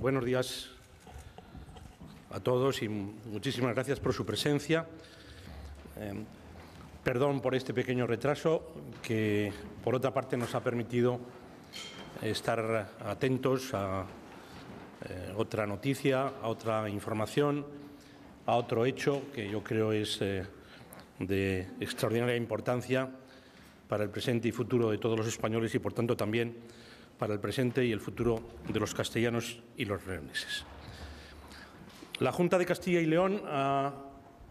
buenos días a todos y muchísimas gracias por su presencia. Em, perdón por este pequeño retraso que, por otra parte, nos ha permitido estar atentos a eh, otra noticia, a otra información, a otro hecho que yo creo es eh, de extraordinaria importancia para el presente y futuro de todos los españoles y, por tanto, también para el presente y el futuro de los castellanos y los leoneses. La Junta de Castilla y León ha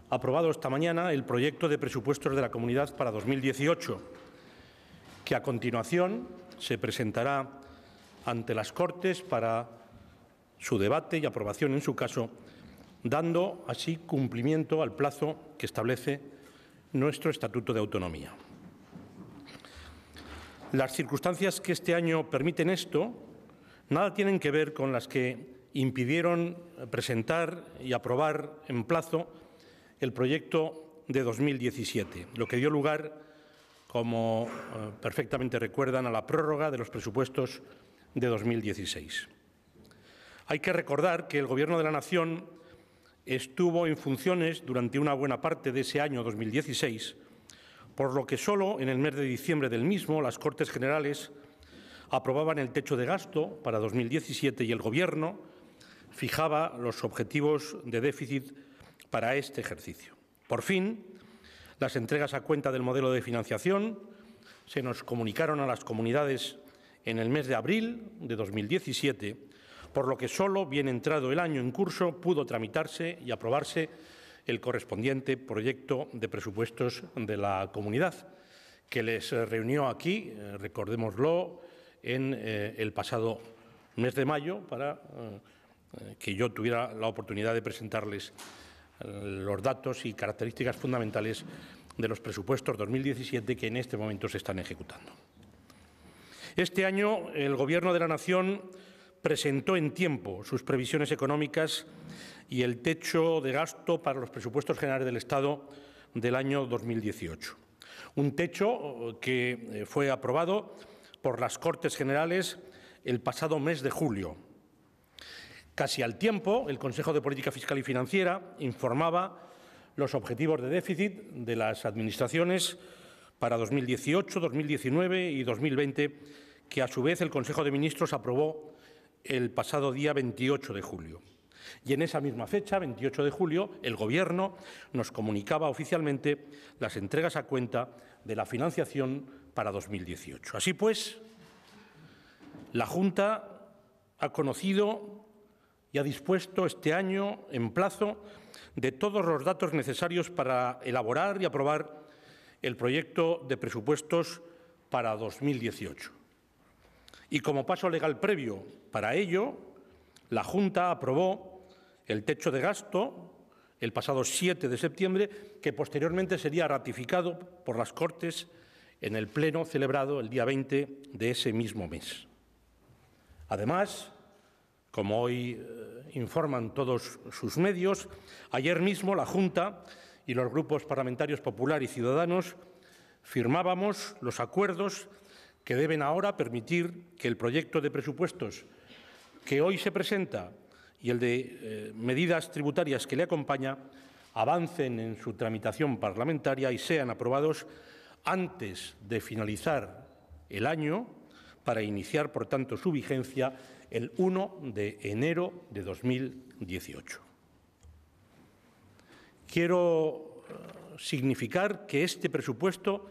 aprobado esta mañana el proyecto de presupuestos de la comunidad para 2018, que a continuación se presentará ante las Cortes para su debate y aprobación en su caso, dando así cumplimiento al plazo que establece nuestro Estatuto de Autonomía. Las circunstancias que este año permiten esto nada tienen que ver con las que impidieron presentar y aprobar en plazo el proyecto de 2017, lo que dio lugar, como eh, perfectamente recuerdan, a la prórroga de los presupuestos de 2016. Hay que recordar que el Gobierno de la Nación estuvo en funciones durante una buena parte de ese año 2016 por lo que solo en el mes de diciembre del mismo las Cortes Generales aprobaban el techo de gasto para 2017 y el Gobierno fijaba los objetivos de déficit para este ejercicio. Por fin, las entregas a cuenta del modelo de financiación se nos comunicaron a las comunidades en el mes de abril de 2017, por lo que solo bien entrado el año en curso pudo tramitarse y aprobarse el correspondiente proyecto de presupuestos de la comunidad, que les reunió aquí, eh, recordémoslo, en eh, el pasado mes de mayo para eh, que yo tuviera la oportunidad de presentarles los datos y características fundamentales de los presupuestos 2017 que en este momento se están ejecutando. Este año el Gobierno de la Nación presentó en tiempo sus previsiones económicas y el techo de gasto para los presupuestos generales del Estado del año 2018. Un techo eh, que eh, fue aprobado por las Cortes Generales el pasado mes de julio. Casi al tiempo, el Consejo de Política Fiscal y Financiera informaba los objetivos de déficit de las Administraciones para 2018, 2019 y 2020, que a su vez el Consejo de Ministros aprobó el pasado día 28 de julio. Y en esa misma fecha, 28 de julio, el Gobierno nos comunicaba oficialmente las entregas a cuenta de la financiación para 2018. Así pues, la Junta ha conocido y ha dispuesto este año, en plazo, de todos los datos necesarios para elaborar y aprobar el proyecto de presupuestos para 2018. Y como paso legal previo para ello, la Junta aprobó el techo de gasto el pasado 7 de septiembre, que posteriormente sería ratificado por las Cortes en el Pleno celebrado el día 20 de ese mismo mes. Además, como hoy eh, informan todos sus medios, ayer mismo la Junta y los grupos parlamentarios Popular y Ciudadanos firmábamos los acuerdos que deben ahora permitir que el proyecto de presupuestos que hoy se presenta y el de eh, medidas tributarias que le acompaña avancen en su tramitación parlamentaria y sean aprobados antes de finalizar el año para iniciar, por tanto, su vigencia el 1 de enero de 2018. Quiero eh, significar que este presupuesto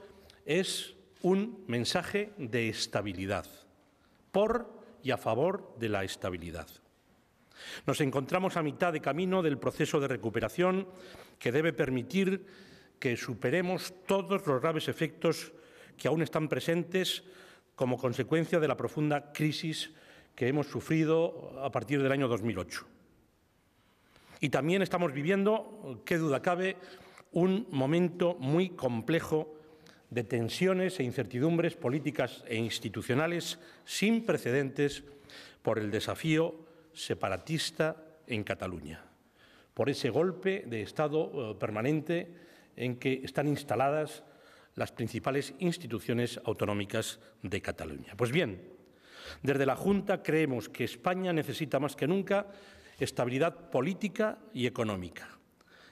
es un mensaje de estabilidad, por y a favor de la estabilidad. Nos encontramos a mitad de camino del proceso de recuperación que debe permitir que superemos todos los graves efectos que aún están presentes como consecuencia de la profunda crisis que hemos sufrido a partir del año 2008. Y también estamos viviendo, qué duda cabe, un momento muy complejo de tensiones e incertidumbres políticas e institucionales sin precedentes por el desafío separatista en Cataluña, por ese golpe de Estado eh, permanente en que están instaladas las principales instituciones autonómicas de Cataluña. Pues bien, desde la Junta creemos que España necesita más que nunca estabilidad política y económica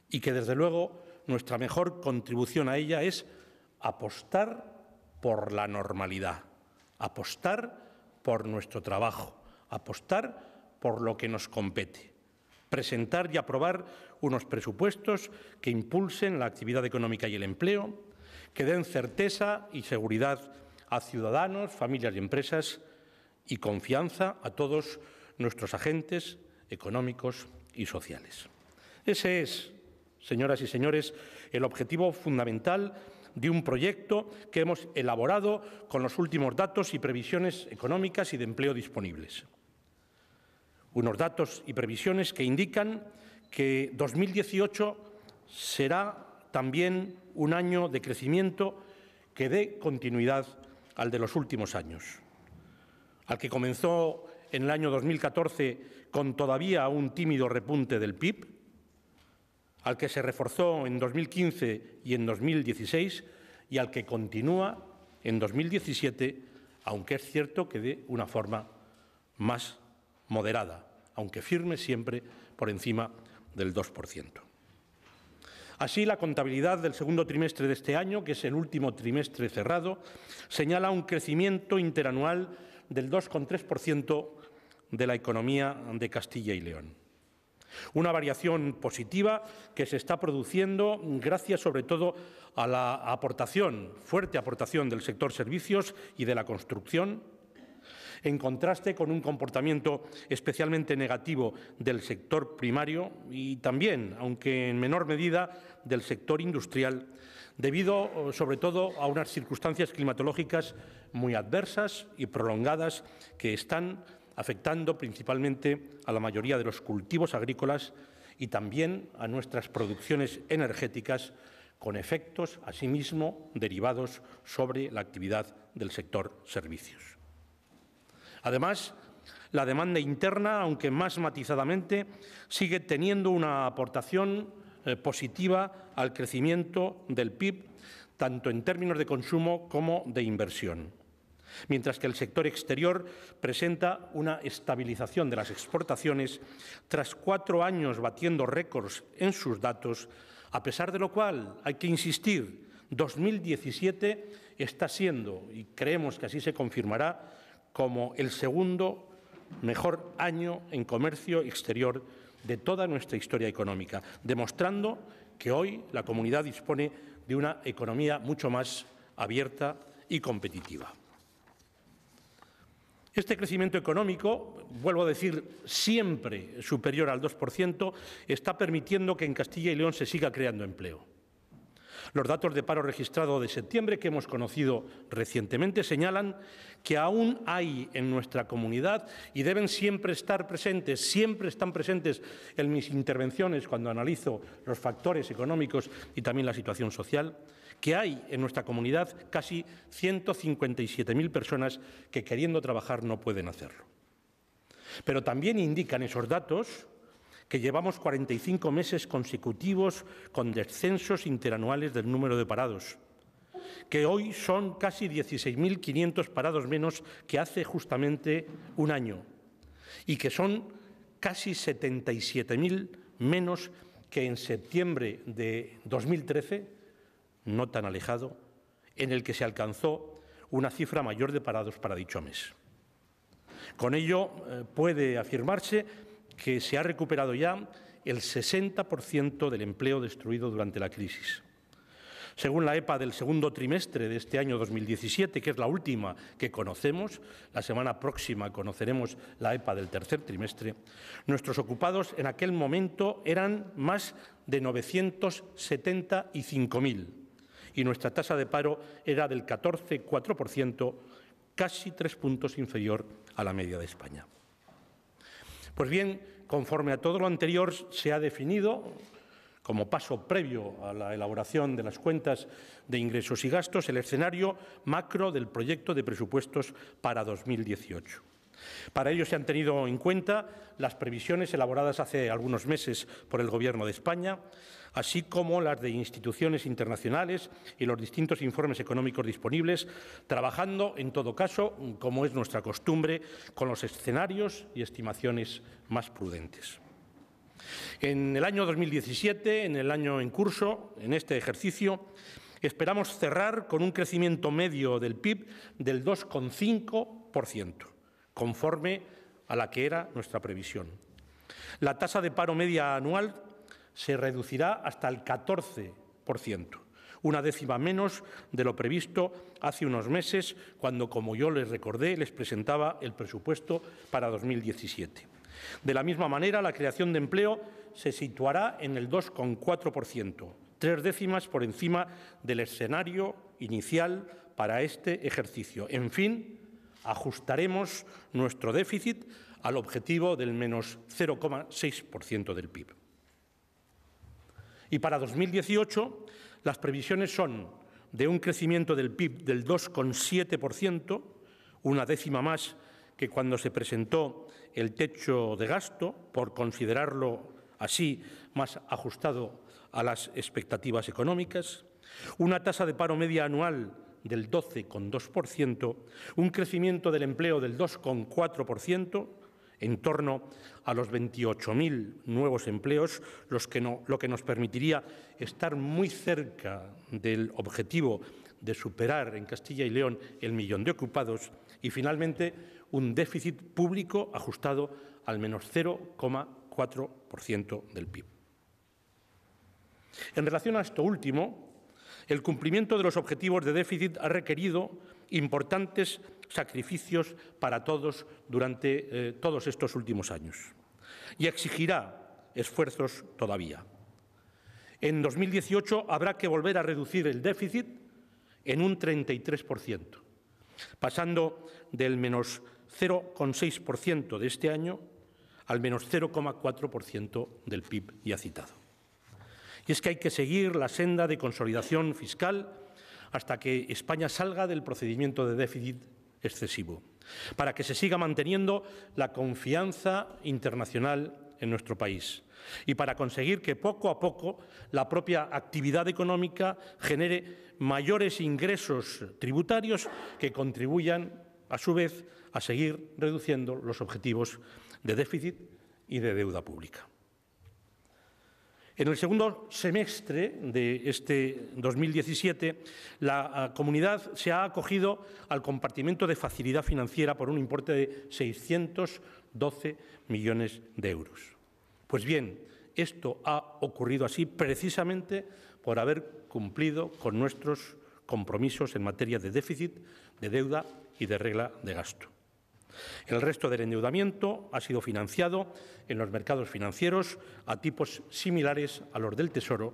y que desde luego nuestra mejor contribución a ella es apostar por la normalidad, apostar por nuestro trabajo, apostar por lo que nos compete, presentar y aprobar unos presupuestos que impulsen la actividad económica y el empleo, que den certeza y seguridad a ciudadanos, familias y empresas y confianza a todos nuestros agentes económicos y sociales. Ese es, señoras y señores, el objetivo fundamental de un proyecto que hemos elaborado con los últimos datos y previsiones económicas y de empleo disponibles. Unos datos y previsiones que indican que 2018 será también un año de crecimiento que dé continuidad al de los últimos años, al que comenzó en el año 2014 con todavía un tímido repunte del PIB, al que se reforzó en 2015 y en 2016 y al que continúa en 2017, aunque es cierto que de una forma más moderada, aunque firme siempre por encima del 2%. Así, la contabilidad del segundo trimestre de este año, que es el último trimestre cerrado, señala un crecimiento interanual del 2,3% de la economía de Castilla y León. Una variación positiva que se está produciendo gracias sobre todo a la aportación, fuerte aportación del sector servicios y de la construcción, en contraste con un comportamiento especialmente negativo del sector primario y también, aunque en menor medida, del sector industrial, debido oh, sobre todo a unas circunstancias climatológicas muy adversas y prolongadas que están afectando principalmente a la mayoría de los cultivos agrícolas y también a nuestras producciones energéticas, con efectos, asimismo, derivados sobre la actividad del sector servicios. Además, la demanda interna, aunque más matizadamente, sigue teniendo una aportación eh, positiva al crecimiento del PIB, tanto en términos de consumo como de inversión mientras que el sector exterior presenta una estabilización de las exportaciones tras cuatro años batiendo récords en sus datos, a pesar de lo cual hay que insistir, 2017 está siendo, y creemos que así se confirmará, como el segundo mejor año en comercio exterior de toda nuestra historia económica, demostrando que hoy la comunidad dispone de una economía mucho más abierta y competitiva. Este crecimiento económico, vuelvo a decir, siempre superior al 2%, está permitiendo que en Castilla y León se siga creando empleo. Los datos de paro registrado de septiembre que hemos conocido recientemente señalan que aún hay en nuestra comunidad y deben siempre estar presentes, siempre están presentes en mis intervenciones cuando analizo los factores económicos y también la situación social, que hay en nuestra comunidad casi 157.000 personas que queriendo trabajar no pueden hacerlo. Pero también indican esos datos que llevamos 45 meses consecutivos con descensos interanuales del número de parados, que hoy son casi 16.500 parados menos que hace justamente un año y que son casi 77.000 menos que en septiembre de 2013 no tan alejado, en el que se alcanzó una cifra mayor de parados para dicho mes. Con ello eh, puede afirmarse que se ha recuperado ya el 60% del empleo destruido durante la crisis. Según la EPA del segundo trimestre de este año 2017, que es la última que conocemos, la semana próxima conoceremos la EPA del tercer trimestre, nuestros ocupados en aquel momento eran más de 975.000 y nuestra tasa de paro era del 14,4%, casi tres puntos inferior a la media de España. Pues bien, conforme a todo lo anterior se ha definido, como paso previo a la elaboración de las cuentas de ingresos y gastos, el escenario macro del proyecto de presupuestos para 2018. Para ello se han tenido en cuenta las previsiones elaboradas hace algunos meses por el Gobierno de España, así como las de instituciones internacionales y los distintos informes económicos disponibles, trabajando, en todo caso, como es nuestra costumbre, con los escenarios y estimaciones más prudentes. En el año 2017, en el año en curso, en este ejercicio, esperamos cerrar con un crecimiento medio del PIB del 2,5%, conforme a la que era nuestra previsión. La tasa de paro media anual se reducirá hasta el 14%, una décima menos de lo previsto hace unos meses, cuando, como yo les recordé, les presentaba el presupuesto para 2017. De la misma manera, la creación de empleo se situará en el 2,4%, tres décimas por encima del escenario inicial para este ejercicio. En fin, ajustaremos nuestro déficit al objetivo del menos 0,6% del PIB. Y para 2018 las previsiones son de un crecimiento del PIB del 2,7%, una décima más que cuando se presentó el techo de gasto, por considerarlo así más ajustado a las expectativas económicas, una tasa de paro media anual del 12,2%, un crecimiento del empleo del 2,4%, en torno a los 28.000 nuevos empleos, lo que nos permitiría estar muy cerca del objetivo de superar en Castilla y León el millón de ocupados y, finalmente, un déficit público ajustado al menos 0,4% del PIB. En relación a esto último, el cumplimiento de los objetivos de déficit ha requerido importantes sacrificios para todos durante eh, todos estos últimos años y exigirá esfuerzos todavía. En 2018 habrá que volver a reducir el déficit en un 33%, pasando del menos 0,6% de este año al menos 0,4% del PIB ya citado. Y es que hay que seguir la senda de consolidación fiscal hasta que España salga del procedimiento de déficit excesivo, para que se siga manteniendo la confianza internacional en nuestro país y para conseguir que poco a poco la propia actividad económica genere mayores ingresos tributarios que contribuyan, a su vez, a seguir reduciendo los objetivos de déficit y de deuda pública. En el segundo semestre de este 2017, la ah, comunidad se ha acogido al compartimento de facilidad financiera por un importe de 612 millones de euros. Pues bien, esto ha ocurrido así precisamente por haber cumplido con nuestros compromisos en materia de déficit, de deuda y de regla de gasto. El resto del endeudamiento ha sido financiado en los mercados financieros a tipos similares a los del Tesoro,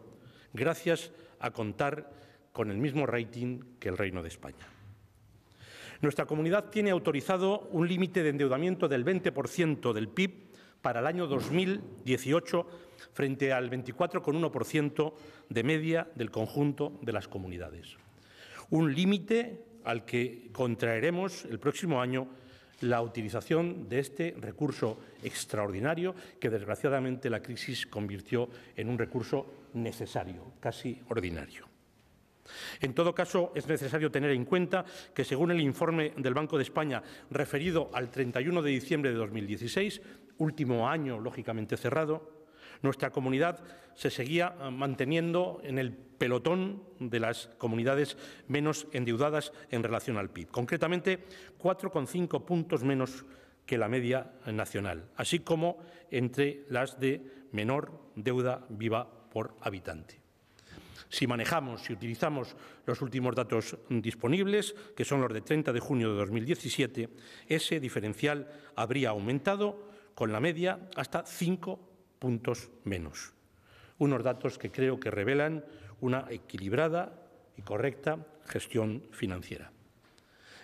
gracias a contar con el mismo rating que el Reino de España. Nuestra comunidad tiene autorizado un límite de endeudamiento del 20% del PIB para el año 2018 frente al 24,1% de media del conjunto de las comunidades. Un límite al que contraeremos el próximo año la utilización de este recurso extraordinario que desgraciadamente la crisis convirtió en un recurso necesario, casi ordinario. En todo caso, es necesario tener en cuenta que, según el informe del Banco de España referido al 31 de diciembre de 2016, último año lógicamente cerrado, nuestra comunidad se seguía eh, manteniendo en el pelotón de las comunidades menos endeudadas en relación al PIB, concretamente 4,5 puntos menos que la media nacional, así como entre las de menor deuda viva por habitante. Si manejamos, si utilizamos los últimos datos disponibles, que son los de 30 de junio de 2017, ese diferencial habría aumentado con la media hasta 5 puntos menos. Unos datos que creo que revelan una equilibrada y correcta gestión financiera.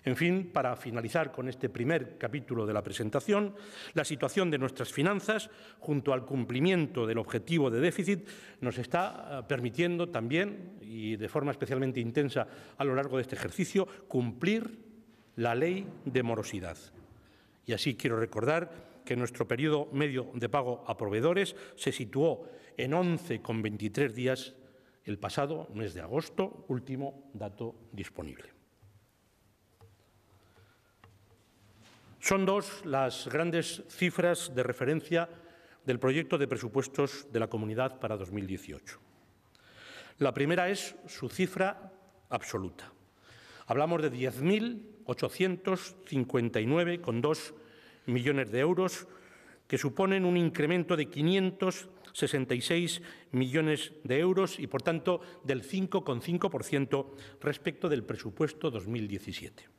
En fin, para finalizar con este primer capítulo de la presentación, la situación de nuestras finanzas, junto al cumplimiento del objetivo de déficit, nos está eh, permitiendo también, y de forma especialmente intensa a lo largo de este ejercicio, cumplir la ley de morosidad. Y así quiero recordar que nuestro periodo medio de pago a proveedores se situó en 11,23 días el pasado mes de agosto, último dato disponible. Son dos las grandes cifras de referencia del proyecto de presupuestos de la Comunidad para 2018. La primera es su cifra absoluta. Hablamos de 10.859,2 millones de euros, que suponen un incremento de 566 millones de euros y, por tanto, del 5,5% respecto del presupuesto 2017.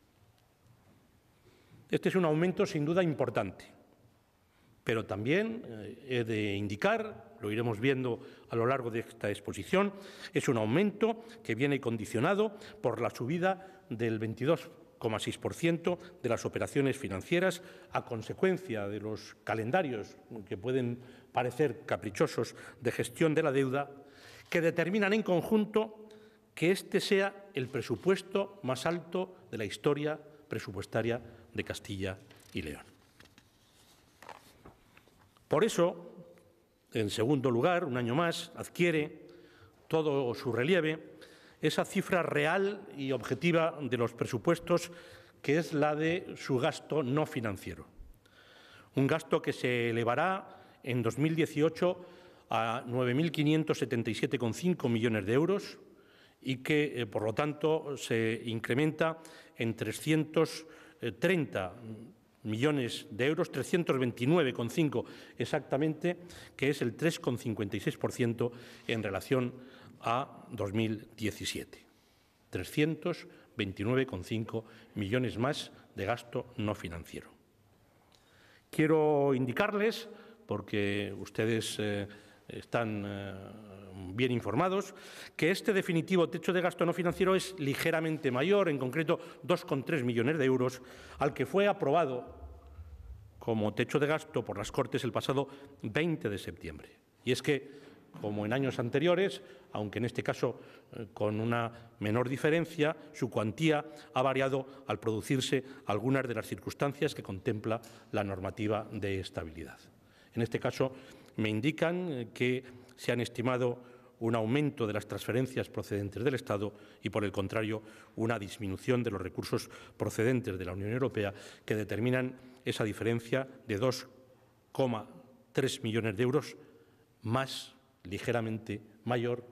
Este es un aumento sin duda importante, pero también eh, he de indicar, lo iremos viendo a lo largo de esta exposición, es un aumento que viene condicionado por la subida del 22 0,6% de las operaciones financieras a consecuencia de los calendarios que pueden parecer caprichosos de gestión de la deuda, que determinan en conjunto que este sea el presupuesto más alto de la historia presupuestaria de Castilla y León. Por eso, en segundo lugar, un año más, adquiere todo su relieve esa cifra real y objetiva de los presupuestos, que es la de su gasto no financiero. Un gasto que se elevará en 2018 a 9.577,5 millones de euros y que, eh, por lo tanto, se incrementa en 330 millones de euros, 329,5 exactamente, que es el 3,56% en relación a a 2017. 329,5 millones más de gasto no financiero. Quiero indicarles, porque ustedes eh, están eh, bien informados, que este definitivo techo de gasto no financiero es ligeramente mayor, en concreto 2,3 millones de euros, al que fue aprobado como techo de gasto por las Cortes el pasado 20 de septiembre. Y es que como en años anteriores, aunque en este caso eh, con una menor diferencia, su cuantía ha variado al producirse algunas de las circunstancias que contempla la normativa de estabilidad. En este caso, me indican eh, que se han estimado un aumento de las transferencias procedentes del Estado y, por el contrario, una disminución de los recursos procedentes de la Unión Europea que determinan esa diferencia de 2,3 millones de euros más ligeramente mayor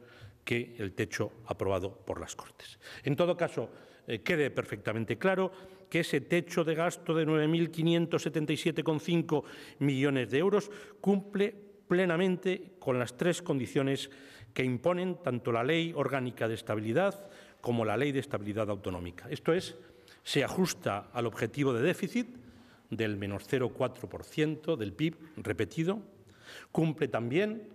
que el techo aprobado por las Cortes. En todo caso, eh, quede perfectamente claro que ese techo de gasto de 9.577,5 millones de euros cumple plenamente con las tres condiciones que imponen tanto la Ley Orgánica de Estabilidad como la Ley de Estabilidad Autonómica. Esto es, se ajusta al objetivo de déficit del menos 0,4% del PIB repetido, cumple también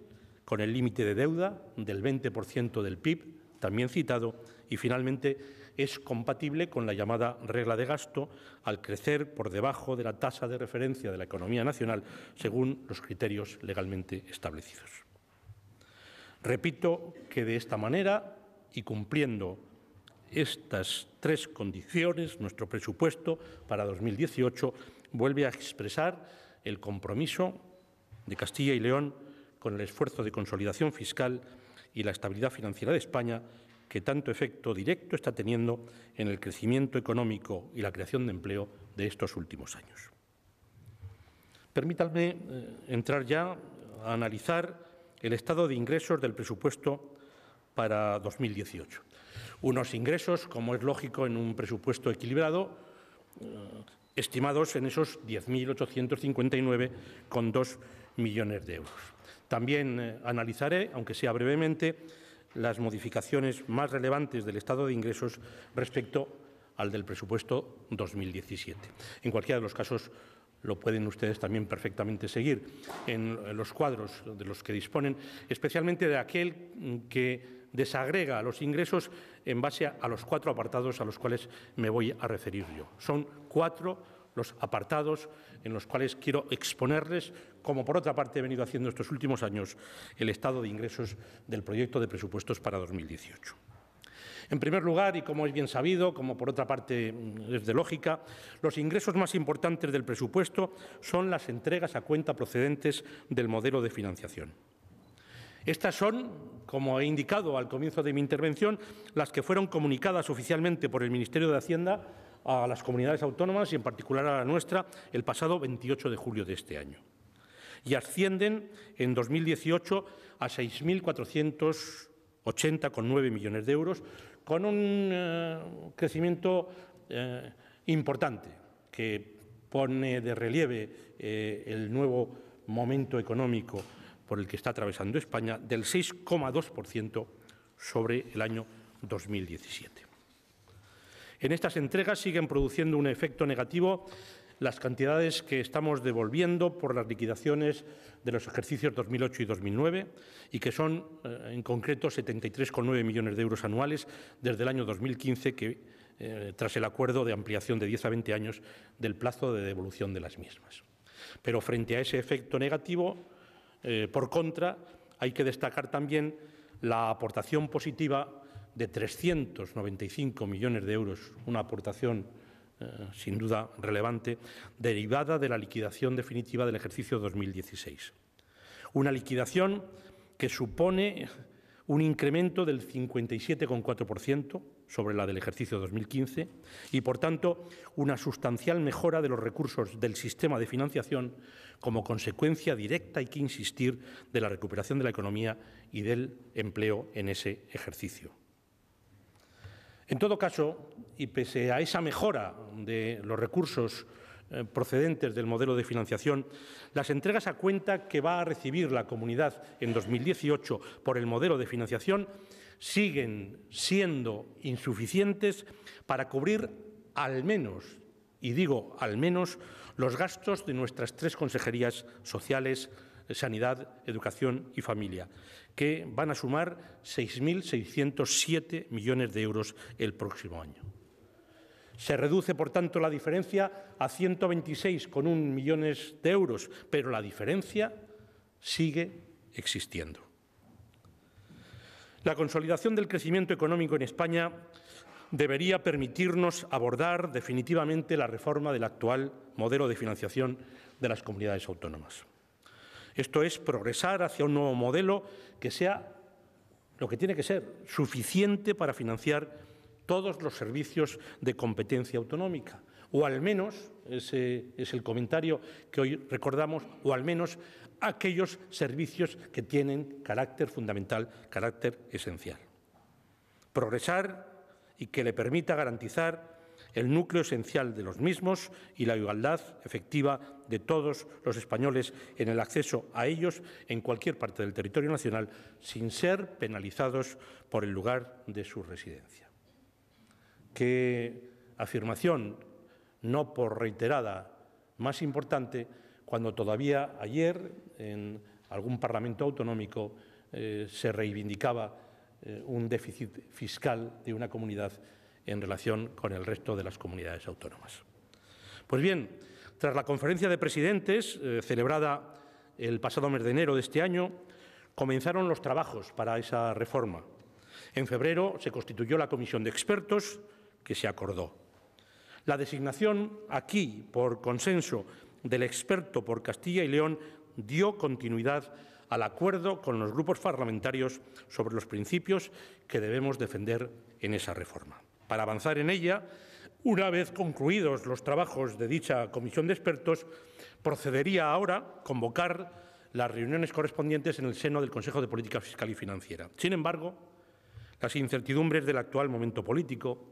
con el límite de deuda del 20% del PIB, también citado, y finalmente es compatible con la llamada regla de gasto al crecer por debajo de la tasa de referencia de la economía nacional según los criterios legalmente establecidos. Repito que de esta manera y cumpliendo estas tres condiciones, nuestro presupuesto para 2018 vuelve a expresar el compromiso de Castilla y León con el esfuerzo de consolidación fiscal y la estabilidad financiera de España que tanto efecto directo está teniendo en el crecimiento económico y la creación de empleo de estos últimos años. Permítanme eh, entrar ya a analizar el estado de ingresos del presupuesto para 2018. Unos ingresos, como es lógico en un presupuesto equilibrado, eh, estimados en esos 10.859,2 millones de euros. También eh, analizaré, aunque sea brevemente, las modificaciones más relevantes del estado de ingresos respecto al del presupuesto 2017. En cualquiera de los casos lo pueden ustedes también perfectamente seguir en los cuadros de los que disponen, especialmente de aquel mm, que desagrega los ingresos en base a los cuatro apartados a los cuales me voy a referir yo. Son cuatro los apartados en los cuales quiero exponerles, como por otra parte he venido haciendo estos últimos años, el estado de ingresos del proyecto de presupuestos para 2018. En primer lugar, y como es bien sabido, como por otra parte es de lógica, los ingresos más importantes del presupuesto son las entregas a cuenta procedentes del modelo de financiación. Estas son, como he indicado al comienzo de mi intervención, las que fueron comunicadas oficialmente por el Ministerio de Hacienda a las comunidades autónomas y en particular a la nuestra el pasado 28 de julio de este año y ascienden en 2018 a 6.480,9 millones de euros, con un eh, crecimiento eh, importante que pone de relieve eh, el nuevo momento económico por el que está atravesando España del 6,2% sobre el año 2017. En estas entregas siguen produciendo un efecto negativo las cantidades que estamos devolviendo por las liquidaciones de los ejercicios 2008 y 2009 y que son eh, en concreto 73,9 millones de euros anuales desde el año 2015 que, eh, tras el acuerdo de ampliación de 10 a 20 años del plazo de devolución de las mismas. Pero frente a ese efecto negativo, eh, por contra, hay que destacar también la aportación positiva de 395 millones de euros, una aportación eh, sin duda relevante, derivada de la liquidación definitiva del ejercicio 2016. Una liquidación que supone un incremento del 57,4% sobre la del ejercicio 2015 y, por tanto, una sustancial mejora de los recursos del sistema de financiación como consecuencia directa, hay que insistir, de la recuperación de la economía y del empleo en ese ejercicio. En todo caso, y pese a esa mejora de los recursos eh, procedentes del modelo de financiación, las entregas a cuenta que va a recibir la comunidad en 2018 por el modelo de financiación siguen siendo insuficientes para cubrir al menos, y digo al menos, los gastos de nuestras tres consejerías sociales, sanidad, educación y familia, que van a sumar 6.607 millones de euros el próximo año. Se reduce, por tanto, la diferencia a 126,1 millones de euros, pero la diferencia sigue existiendo. La consolidación del crecimiento económico en España debería permitirnos abordar definitivamente la reforma del actual modelo de financiación de las comunidades autónomas. Esto es progresar hacia un nuevo modelo que sea lo que tiene que ser, suficiente para financiar todos los servicios de competencia autonómica. O al menos, ese es el comentario que hoy recordamos, o al menos aquellos servicios que tienen carácter fundamental, carácter esencial. Progresar y que le permita garantizar el núcleo esencial de los mismos y la igualdad efectiva de todos los españoles en el acceso a ellos en cualquier parte del territorio nacional sin ser penalizados por el lugar de su residencia. Qué afirmación, no por reiterada, más importante cuando todavía ayer en algún parlamento autonómico eh, se reivindicaba eh, un déficit fiscal de una comunidad en relación con el resto de las comunidades autónomas. Pues bien, tras la conferencia de presidentes, eh, celebrada el pasado mes de enero de este año, comenzaron los trabajos para esa reforma. En febrero se constituyó la comisión de expertos, que se acordó. La designación aquí, por consenso, del experto por Castilla y León dio continuidad al acuerdo con los grupos parlamentarios sobre los principios que debemos defender en esa reforma para avanzar en ella, una vez concluidos los trabajos de dicha comisión de expertos, procedería ahora convocar las reuniones correspondientes en el seno del Consejo de Política Fiscal y Financiera. Sin embargo, las incertidumbres del actual momento político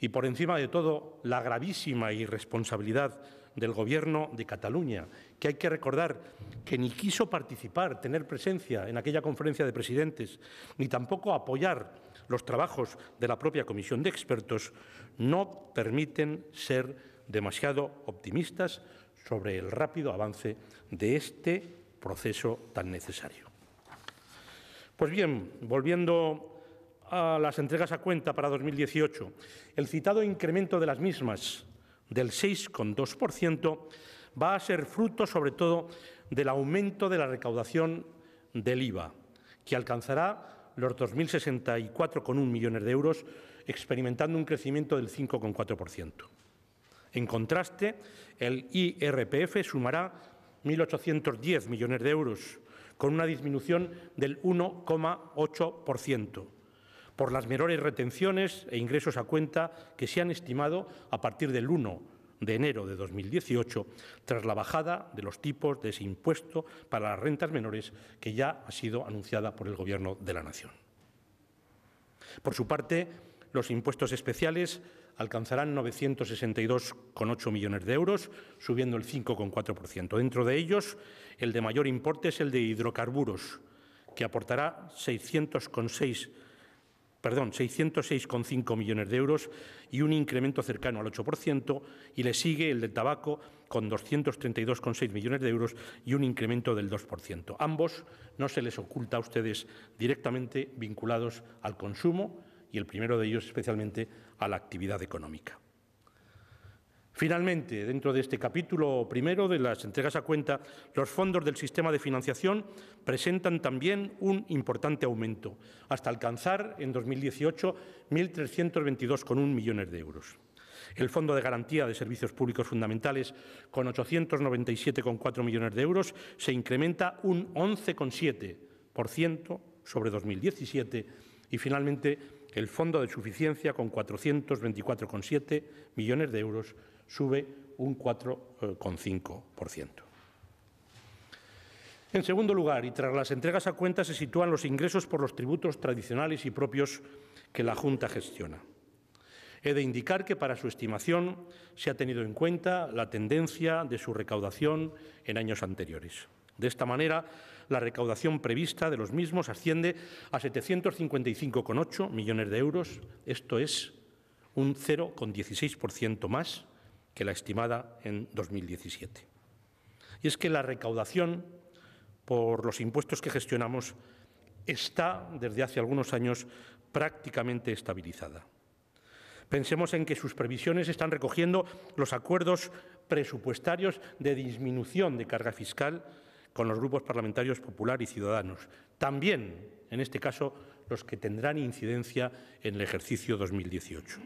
y, por encima de todo, la gravísima irresponsabilidad del Gobierno de Cataluña, que hay que recordar que ni quiso participar, tener presencia en aquella conferencia de presidentes, ni tampoco apoyar los trabajos de la propia comisión de expertos, no permiten ser demasiado optimistas sobre el rápido avance de este proceso tan necesario. Pues bien, volviendo a las entregas a cuenta para 2018, el citado incremento de las mismas del 6,2% va a ser fruto sobre todo del aumento de la recaudación del IVA, que alcanzará los 2.064,1 millones de euros, experimentando un crecimiento del 5,4%. En contraste, el IRPF sumará 1.810 millones de euros, con una disminución del 1,8% por las menores retenciones e ingresos a cuenta que se han estimado a partir del 1%, de enero de 2018 tras la bajada de los tipos de ese impuesto para las rentas menores que ya ha sido anunciada por el Gobierno de la Nación. Por su parte, los impuestos especiales alcanzarán 962,8 millones de euros, subiendo el 5,4%. Dentro de ellos, el de mayor importe es el de hidrocarburos, que aportará 600,6 millones perdón, 606,5 millones de euros y un incremento cercano al 8%, y le sigue el del tabaco con 232,6 millones de euros y un incremento del 2%. Ambos no se les oculta a ustedes directamente vinculados al consumo y el primero de ellos especialmente a la actividad económica. Finalmente, dentro de este capítulo primero de las entregas a cuenta, los fondos del sistema de financiación presentan también un importante aumento, hasta alcanzar en 2018 1.322,1 millones de euros. El Fondo de Garantía de Servicios Públicos Fundamentales, con 897,4 millones de euros, se incrementa un 11,7% sobre 2017 y, finalmente, el Fondo de Suficiencia, con 424,7 millones de euros, sube un 4,5%. Eh, en segundo lugar, y tras las entregas a cuenta, se sitúan los ingresos por los tributos tradicionales y propios que la Junta gestiona. He de indicar que para su estimación se ha tenido en cuenta la tendencia de su recaudación en años anteriores. De esta manera, la recaudación prevista de los mismos asciende a 755,8 millones de euros, esto es un 0,16% más la estimada en 2017. Y es que la recaudación por los impuestos que gestionamos está desde hace algunos años prácticamente estabilizada. Pensemos en que sus previsiones están recogiendo los acuerdos presupuestarios de disminución de carga fiscal con los grupos parlamentarios popular y ciudadanos. También, en este caso, los que tendrán incidencia en el ejercicio 2018.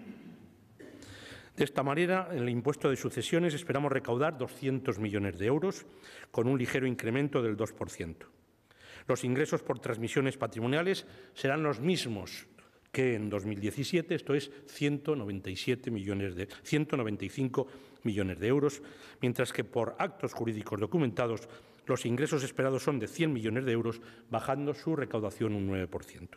De esta manera, en el impuesto de sucesiones esperamos recaudar 200 millones de euros, con un ligero incremento del 2%. Los ingresos por transmisiones patrimoniales serán los mismos que en 2017, esto es 197 millones de, 195 millones de euros, mientras que por actos jurídicos documentados los ingresos esperados son de 100 millones de euros, bajando su recaudación un 9%.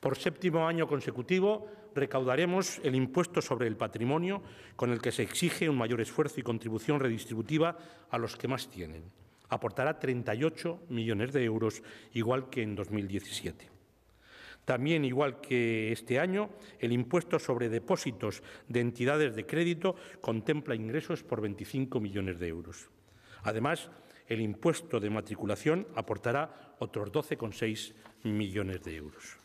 Por séptimo año consecutivo, recaudaremos el impuesto sobre el patrimonio, con el que se exige un mayor esfuerzo y contribución redistributiva a los que más tienen. Aportará 38 millones de euros, igual que en 2017. También, igual que este año, el impuesto sobre depósitos de entidades de crédito contempla ingresos por 25 millones de euros. Además, el impuesto de matriculación aportará otros 12,6 millones de euros.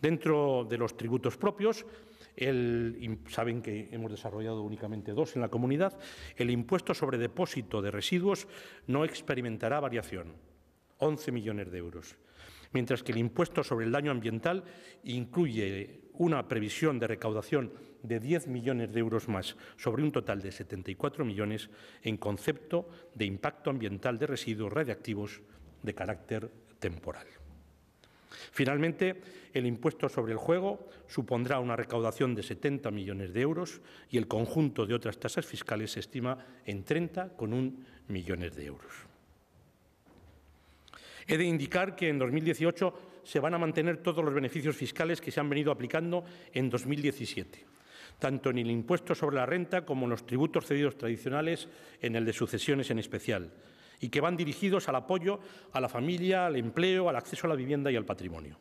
Dentro de los tributos propios, el, saben que hemos desarrollado únicamente dos en la comunidad, el impuesto sobre depósito de residuos no experimentará variación, 11 millones de euros, mientras que el impuesto sobre el daño ambiental incluye una previsión de recaudación de 10 millones de euros más, sobre un total de 74 millones en concepto de impacto ambiental de residuos radiactivos de carácter temporal. Finalmente, el impuesto sobre el juego supondrá una recaudación de 70 millones de euros y el conjunto de otras tasas fiscales se estima en 30,1 millones de euros. He de indicar que en 2018 se van a mantener todos los beneficios fiscales que se han venido aplicando en 2017, tanto en el impuesto sobre la renta como en los tributos cedidos tradicionales, en el de sucesiones en especial y que van dirigidos al apoyo a la familia, al empleo, al acceso a la vivienda y al patrimonio.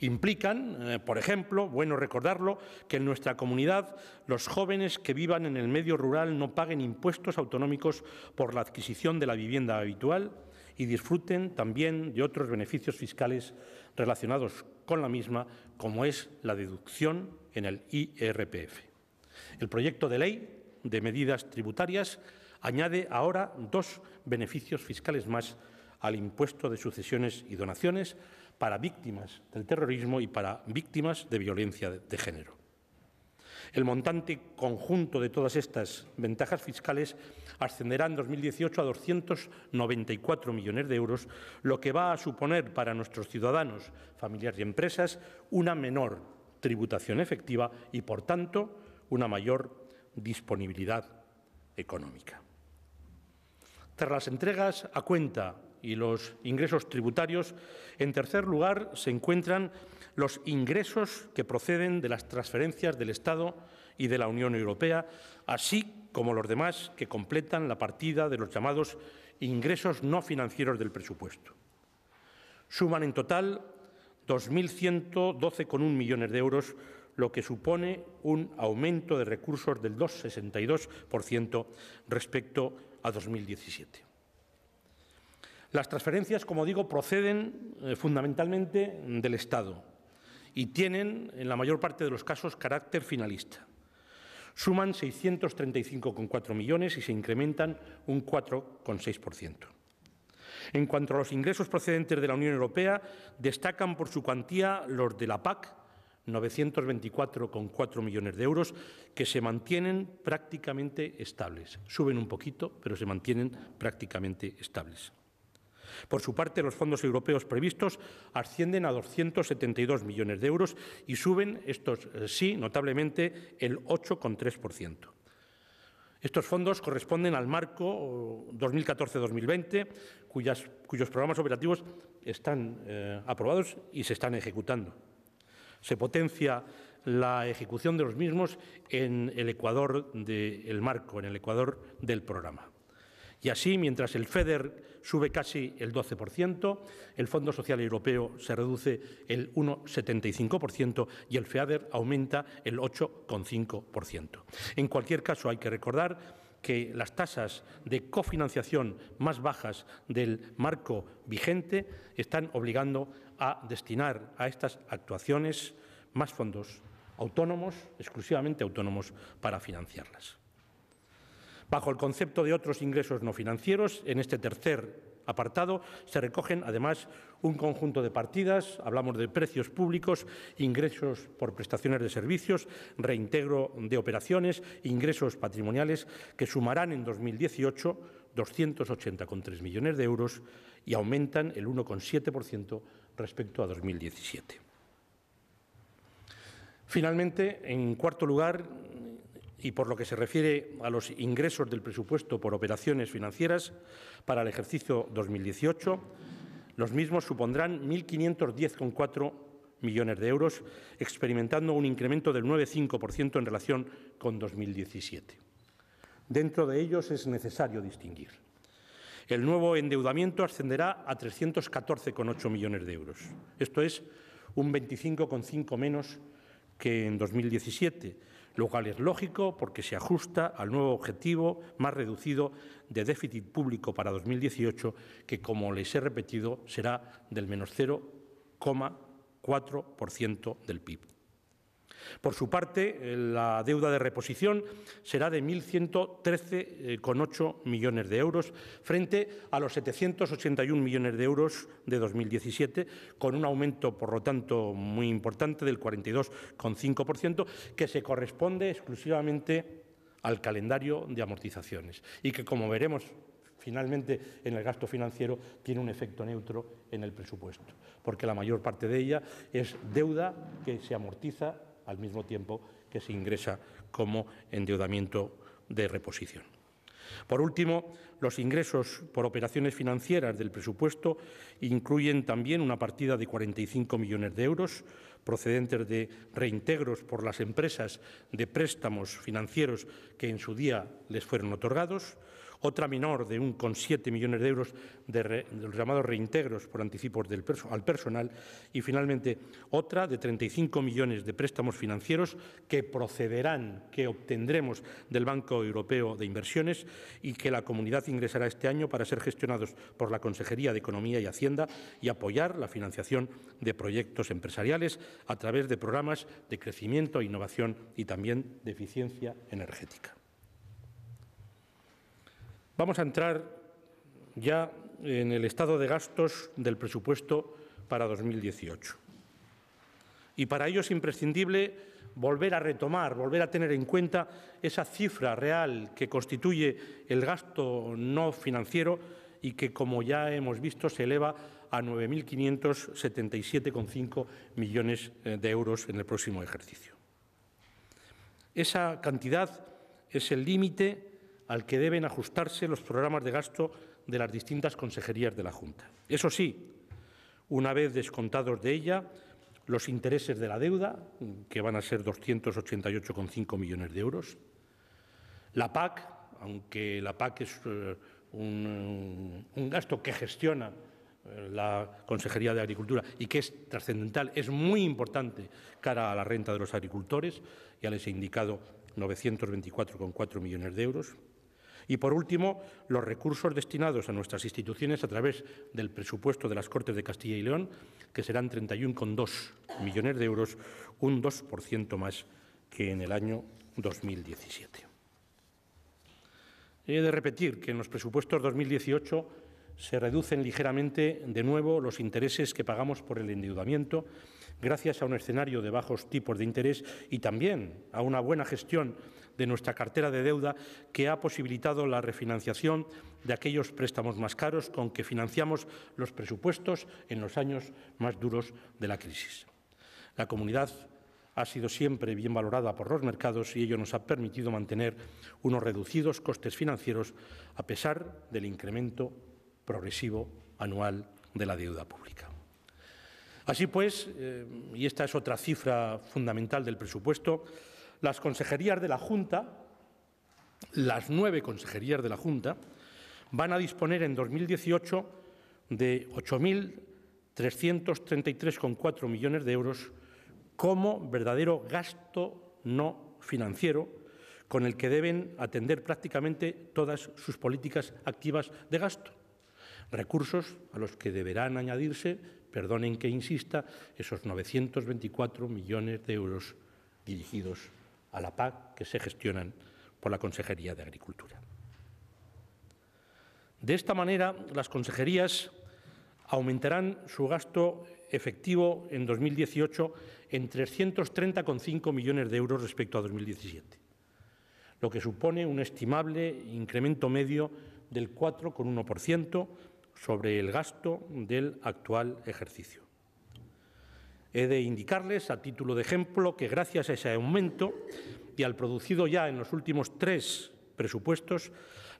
Implican, eh, por ejemplo, bueno recordarlo, que en nuestra comunidad los jóvenes que vivan en el medio rural no paguen impuestos autonómicos por la adquisición de la vivienda habitual y disfruten también de otros beneficios fiscales relacionados con la misma, como es la deducción en el IRPF. El proyecto de ley de medidas tributarias añade ahora dos beneficios fiscales más al impuesto de sucesiones y donaciones para víctimas del terrorismo y para víctimas de violencia de género. El montante conjunto de todas estas ventajas fiscales ascenderá en 2018 a 294 millones de euros, lo que va a suponer para nuestros ciudadanos, familiares y empresas una menor tributación efectiva y, por tanto, una mayor disponibilidad económica. Tras las entregas a cuenta y los ingresos tributarios, en tercer lugar se encuentran los ingresos que proceden de las transferencias del Estado y de la Unión Europea, así como los demás que completan la partida de los llamados ingresos no financieros del presupuesto. Suman en total 2.112,1 millones de euros, lo que supone un aumento de recursos del 2,62% respecto a 2017. Las transferencias, como digo, proceden eh, fundamentalmente del Estado y tienen, en la mayor parte de los casos, carácter finalista. Suman 635,4 millones y se incrementan un 4,6%. En cuanto a los ingresos procedentes de la Unión Europea, destacan por su cuantía los de la PAC, 924,4 millones de euros, que se mantienen prácticamente estables. Suben un poquito, pero se mantienen prácticamente estables. Por su parte, los fondos europeos previstos ascienden a 272 millones de euros y suben, estos eh, sí, notablemente el 8,3%. Estos fondos corresponden al marco 2014-2020, eh, cuyos programas operativos están eh, aprobados y se están ejecutando. Se potencia la ejecución de los mismos en el Ecuador del marco, en el Ecuador del programa. Y así, mientras el FEDER sube casi el 12%, el Fondo Social Europeo se reduce el 1,75% y el FEADER aumenta el 8,5%. En cualquier caso, hay que recordar que las tasas de cofinanciación más bajas del marco vigente están obligando a destinar a estas actuaciones más fondos autónomos, exclusivamente autónomos, para financiarlas. Bajo el concepto de otros ingresos no financieros, en este tercer apartado se recogen, además, un conjunto de partidas. Hablamos de precios públicos, ingresos por prestaciones de servicios, reintegro de operaciones, ingresos patrimoniales, que sumarán en 2018 280,3 millones de euros y aumentan el 1,7% respecto a 2017. Finalmente, en cuarto lugar, y por lo que se refiere a los ingresos del presupuesto por operaciones financieras para el ejercicio 2018, los mismos supondrán 1.510,4 millones de euros, experimentando un incremento del 9,5% en relación con 2017. Dentro de ellos es necesario distinguir. El nuevo endeudamiento ascenderá a 314,8 millones de euros. Esto es un 25,5 menos que en 2017 lo cual es lógico porque se ajusta al nuevo objetivo más reducido de déficit público para 2018, que, como les he repetido, será del menos 0,4% del PIB. Por su parte, eh, la deuda de reposición será de 1.113,8 millones de euros frente a los 781 millones de euros de 2017, con un aumento, por lo tanto, muy importante del 42,5%, que se corresponde exclusivamente al calendario de amortizaciones y que, como veremos finalmente en el gasto financiero tiene un efecto neutro en el presupuesto, porque la mayor parte de ella es deuda que se amortiza al mismo tiempo que se ingresa como endeudamiento de reposición. Por último, los ingresos por operaciones financieras del presupuesto incluyen también una partida de 45 millones de euros procedentes de reintegros por las empresas de préstamos financieros que en su día les fueron otorgados, otra menor de 1,7 millones de euros de, los llamados reintegros por anticipos del al personal y finalmente otra de 35 millones de préstamos financieros que procederán, que obtendremos del Banco Europeo de Inversiones y que la comunidad ingresará este año para ser gestionados por la Consejería de Economía y Hacienda y apoyar la financiación de proyectos empresariales a través de programas de crecimiento, innovación y también de eficiencia energética. Vamos a entrar ya en el estado de gastos del presupuesto para 2018. Y para ello es imprescindible volver a retomar, volver a tener en cuenta esa cifra real que constituye el gasto no financiero y que, como ya hemos visto, se eleva a 9.577,5 millones eh, de euros en el próximo ejercicio. Esa cantidad es el límite al que deben ajustarse los programas de gasto de las distintas consejerías de la Junta. Eso sí, una vez descontados de ella los intereses de la deuda, que van a ser 288,5 millones de euros, la PAC, aunque la PAC es eh, un, gasto que gestiona eh, la Consejería de Agricultura y que es trascendental, es muy importante cara a la renta de los agricultores, ya les he indicado 924,4 millones de euros. Y, por último, los recursos destinados a nuestras instituciones a través del presupuesto de las Cortes de Castilla y León, que serán 31,2 millones de euros, un 2% más que en el año 2017. He de repetir que en los presupuestos 2018 se reducen ligeramente de nuevo los intereses que pagamos por el endeudamiento, gracias a un escenario de bajos tipos de interés y también a una buena gestión de nuestra cartera de deuda que ha posibilitado la refinanciación de aquellos préstamos más caros con que financiamos los presupuestos en los años más duros de la crisis. La comunidad ha sido siempre bien valorada por los mercados y ello nos ha permitido mantener unos reducidos costes financieros a pesar del incremento progresivo anual de la deuda pública. Así pues, eh, y esta es otra cifra fundamental del presupuesto, las consejerías de la Junta, las nueve consejerías de la Junta, van a disponer en 2018 de 8.333,4 millones de euros como verdadero gasto no financiero con el que deben atender prácticamente todas sus políticas activas de gasto. Recursos a los que deberán añadirse, perdonen que insista, esos 924 millones de euros dirigidos a la PAC que se gestionan por la Consejería de Agricultura. De esta manera, las consejerías aumentarán su gasto efectivo en 2018 en 330,5 millones de euros respecto a 2017, lo que supone un estimable incremento medio del 4,1% sobre el gasto del actual ejercicio. He de indicarles, a título de ejemplo, que gracias a ese aumento y al producido ya en los últimos tres presupuestos,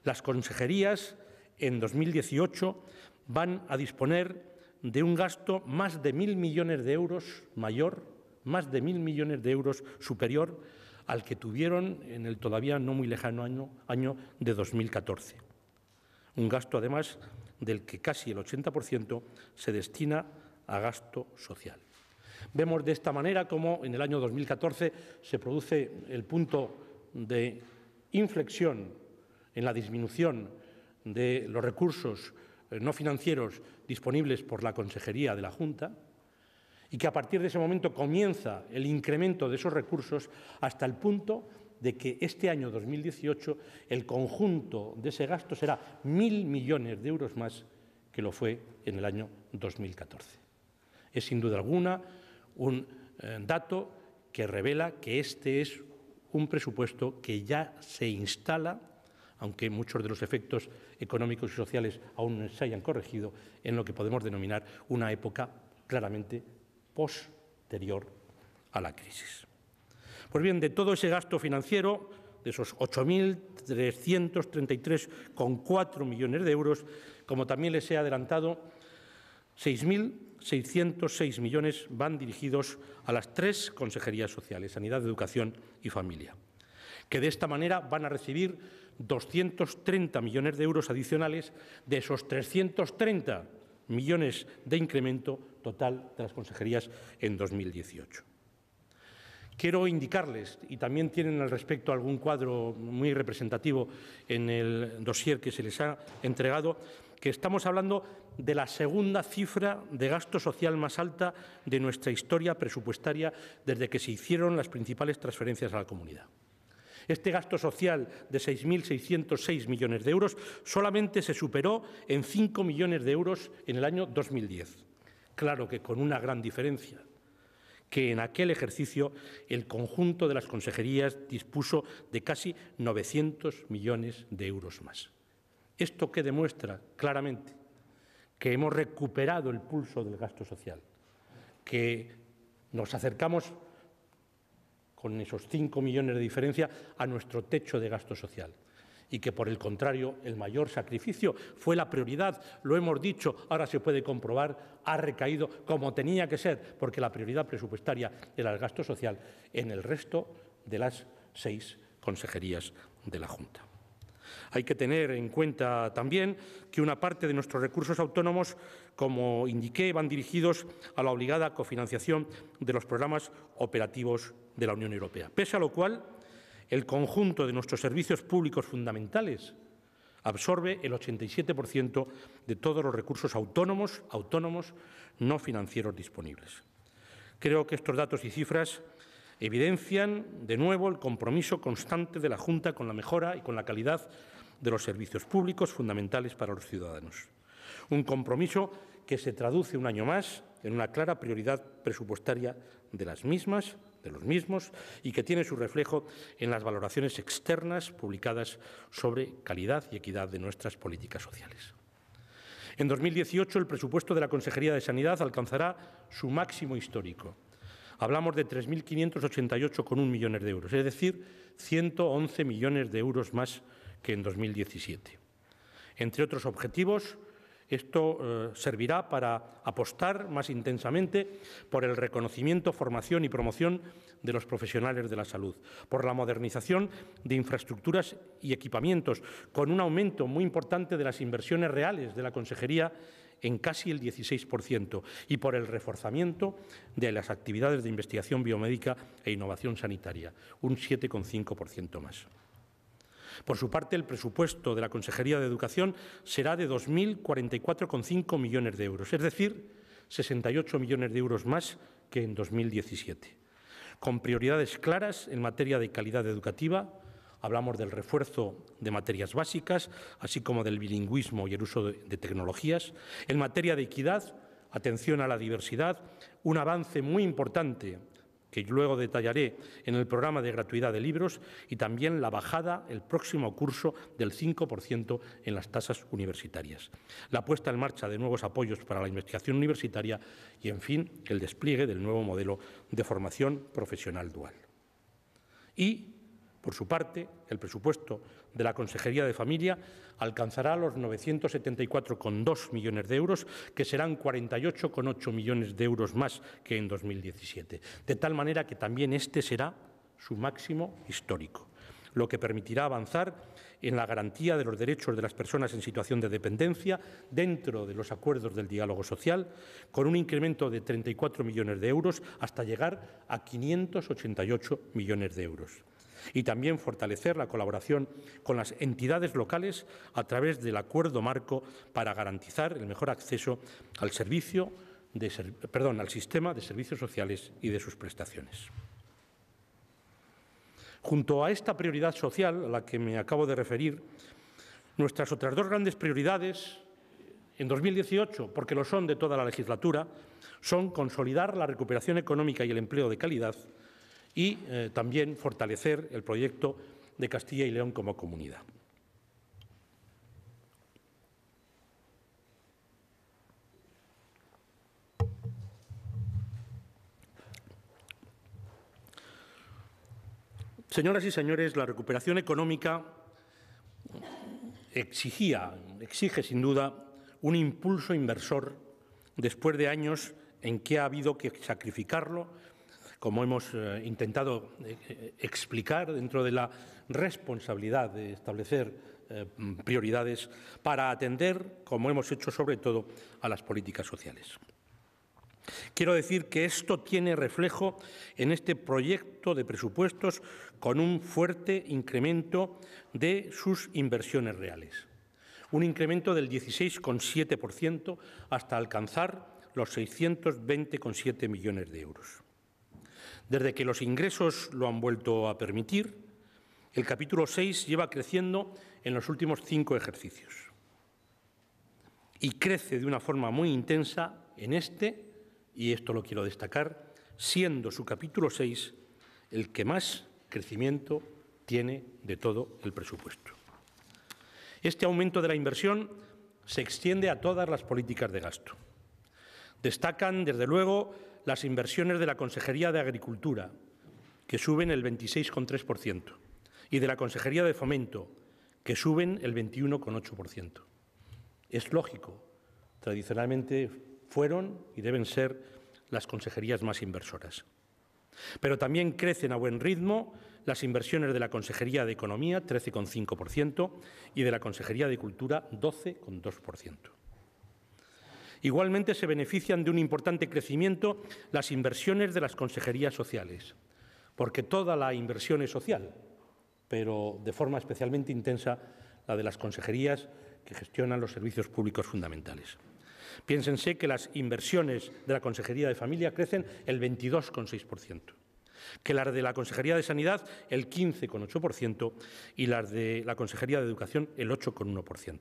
las consejerías en 2018 van a disponer de un gasto más de mil millones de euros mayor, más de mil millones de euros superior al que tuvieron en el todavía no muy lejano año, año de 2014. Un gasto, además, del que casi el 80% se destina a gasto social. Vemos de esta manera cómo en el año 2014 se produce el punto de inflexión en la disminución de los recursos eh, no financieros disponibles por la Consejería de la Junta y que a partir de ese momento comienza el incremento de esos recursos hasta el punto de que este año 2018 el conjunto de ese gasto será mil millones de euros más que lo fue en el año 2014. Es sin duda alguna un eh, dato que revela que este es un presupuesto que ya se instala, aunque muchos de los efectos económicos y sociales aún se hayan corregido, en lo que podemos denominar una época claramente posterior a la crisis. Pues bien, de todo ese gasto financiero, de esos 8.333,4 millones de euros, como también les he adelantado, 6.000 606 millones van dirigidos a las tres consejerías sociales, Sanidad, Educación y Familia, que de esta manera van a recibir 230 millones de euros adicionales de esos 330 millones de incremento total de las consejerías en 2018. Quiero indicarles, y también tienen al respecto algún cuadro muy representativo en el dossier que se les ha entregado, que estamos hablando de la segunda cifra de gasto social más alta de nuestra historia presupuestaria desde que se hicieron las principales transferencias a la comunidad. Este gasto social de 6.606 millones de euros solamente se superó en 5 millones de euros en el año 2010. Claro que con una gran diferencia, que en aquel ejercicio el conjunto de las consejerías dispuso de casi 900 millones de euros más. ¿Esto que demuestra? Claramente que hemos recuperado el pulso del gasto social, que nos acercamos con esos cinco millones de diferencia a nuestro techo de gasto social y que por el contrario el mayor sacrificio fue la prioridad, lo hemos dicho, ahora se puede comprobar, ha recaído como tenía que ser, porque la prioridad presupuestaria era el gasto social en el resto de las seis consejerías de la Junta. Hay que tener en cuenta también que una parte de nuestros recursos autónomos, como indiqué, van dirigidos a la obligada cofinanciación de los programas operativos de la Unión Europea. Pese a lo cual, el conjunto de nuestros servicios públicos fundamentales absorbe el 87% de todos los recursos autónomos, autónomos no financieros disponibles. Creo que estos datos y cifras evidencian de nuevo el compromiso constante de la Junta con la mejora y con la calidad de los servicios públicos fundamentales para los ciudadanos. Un compromiso que se traduce un año más en una clara prioridad presupuestaria de las mismas, de los mismos, y que tiene su reflejo en las valoraciones externas publicadas sobre calidad y equidad de nuestras políticas sociales. En 2018, el presupuesto de la Consejería de Sanidad alcanzará su máximo histórico. Hablamos de 3.588,1 millones de euros, es decir, 111 millones de euros más que en 2017. Entre otros objetivos, esto eh, servirá para apostar más intensamente por el reconocimiento, formación y promoción de los profesionales de la salud, por la modernización de infraestructuras y equipamientos, con un aumento muy importante de las inversiones reales de la Consejería en casi el 16% y por el reforzamiento de las actividades de investigación biomédica e innovación sanitaria, un 7,5% más. Por su parte, el presupuesto de la Consejería de Educación será de 2.044,5 millones de euros, es decir, 68 millones de euros más que en 2017, con prioridades claras en materia de calidad educativa, Hablamos del refuerzo de materias básicas, así como del bilingüismo y el uso de, tecnologías. En materia de equidad, atención a la diversidad, un avance muy importante que luego detallaré en el programa de gratuidad de libros, y también la bajada el próximo curso del 5% en las tasas universitarias, la puesta en marcha de nuevos apoyos para la investigación universitaria y, en fin, el despliegue del nuevo modelo de formación profesional dual. Y por su parte, el presupuesto de la Consejería de Familia alcanzará los 974,2 millones de euros, que serán 48,8 millones de euros más que en 2017, de tal manera que también este será su máximo histórico, lo que permitirá avanzar en la garantía de los derechos de las personas en situación de dependencia dentro de los acuerdos del diálogo social, con un incremento de 34 millones de euros hasta llegar a 588 millones de euros y también fortalecer la colaboración con las entidades locales a través del acuerdo marco para garantizar el mejor acceso al sistema de servicios sociales y de sus prestaciones. Junto a esta prioridad social a la que me acabo de referir, nuestras otras dos grandes prioridades en 2018, porque lo son de toda la legislatura, son consolidar la recuperación económica y el empleo de calidad y eh, también fortalecer el proyecto de Castilla y León como comunidad. Señoras y señores, la recuperación económica exigía, exige sin duda, un impulso inversor después de años en que ha habido que sacrificarlo como hemos eh, intentado eh, explicar dentro de la responsabilidad de establecer eh, prioridades para atender, como hemos hecho sobre todo, a las políticas sociales. Quiero decir que esto tiene reflejo en este proyecto de presupuestos con un fuerte incremento de sus inversiones reales. Un incremento del 16,7% hasta alcanzar los 620,7 millones de euros. Desde que los ingresos lo han vuelto a permitir, el capítulo 6 lleva creciendo en los últimos cinco ejercicios y crece de una forma muy intensa en este, y esto lo quiero destacar, siendo su capítulo 6 el que más crecimiento tiene de todo el presupuesto. Este aumento de la inversión se extiende a todas las políticas de gasto. Destacan, desde luego, las inversiones de la Consejería de Agricultura, que suben el 26,3%, y de la Consejería de Fomento, que suben el 21,8%. Es lógico, tradicionalmente fueron y deben ser las consejerías más inversoras. Pero también crecen a buen ritmo las inversiones de la Consejería de Economía, 13,5%, y de la Consejería de Cultura, 12,2%. Igualmente se benefician de un importante crecimiento las inversiones de las consejerías sociales, porque toda la inversión es social, pero de forma especialmente intensa la de las consejerías que gestionan los servicios públicos fundamentales. Piénsense que las inversiones de la Consejería de Familia crecen el 22,6%, que las de la Consejería de Sanidad el 15,8% y las de la Consejería de Educación el 8,1%.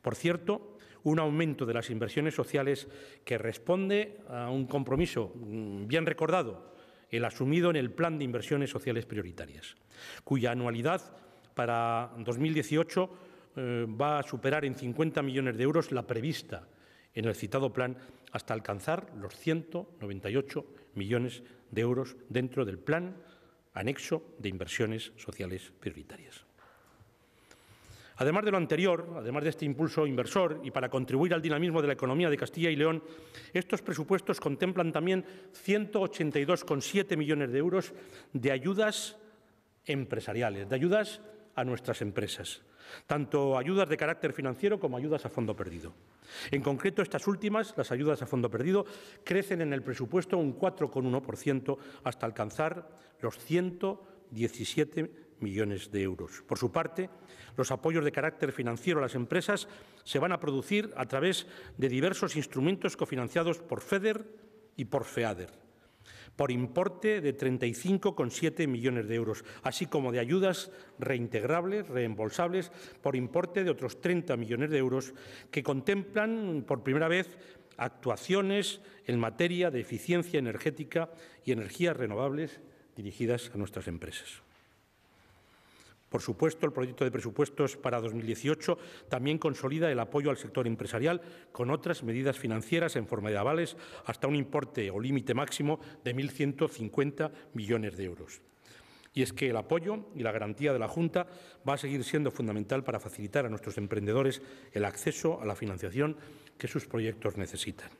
Por cierto, un aumento de las inversiones sociales que responde a un compromiso mm, bien recordado, el asumido en el Plan de Inversiones Sociales Prioritarias, cuya anualidad para 2018 eh, va a superar en 50 millones de euros la prevista en el citado plan hasta alcanzar los 198 millones de euros dentro del plan anexo de inversiones sociales prioritarias. Además de lo anterior, además de este impulso inversor y para contribuir al dinamismo de la economía de Castilla y León, estos presupuestos contemplan también 182,7 millones de euros de ayudas empresariales, de ayudas a nuestras empresas, tanto ayudas de carácter financiero como ayudas a fondo perdido. En concreto, estas últimas, las ayudas a fondo perdido, crecen en el presupuesto un 4,1% hasta alcanzar los 117 millones de euros. Por su parte, los apoyos de carácter financiero a las empresas se van a producir a través de diversos instrumentos cofinanciados por FEDER y por FEADER, por importe de 35,7 millones de euros, así como de ayudas reintegrables, reembolsables, por importe de otros 30 millones de euros, que contemplan por primera vez actuaciones en materia de eficiencia energética y energías renovables dirigidas a nuestras empresas. Por supuesto, el proyecto de presupuestos para 2018 también consolida el apoyo al sector empresarial con otras medidas financieras en forma de avales hasta un importe o límite máximo de 1.150 millones de euros. Y es que el apoyo y la garantía de la Junta va a seguir siendo fundamental para facilitar a nuestros emprendedores el acceso a la financiación que sus proyectos necesitan.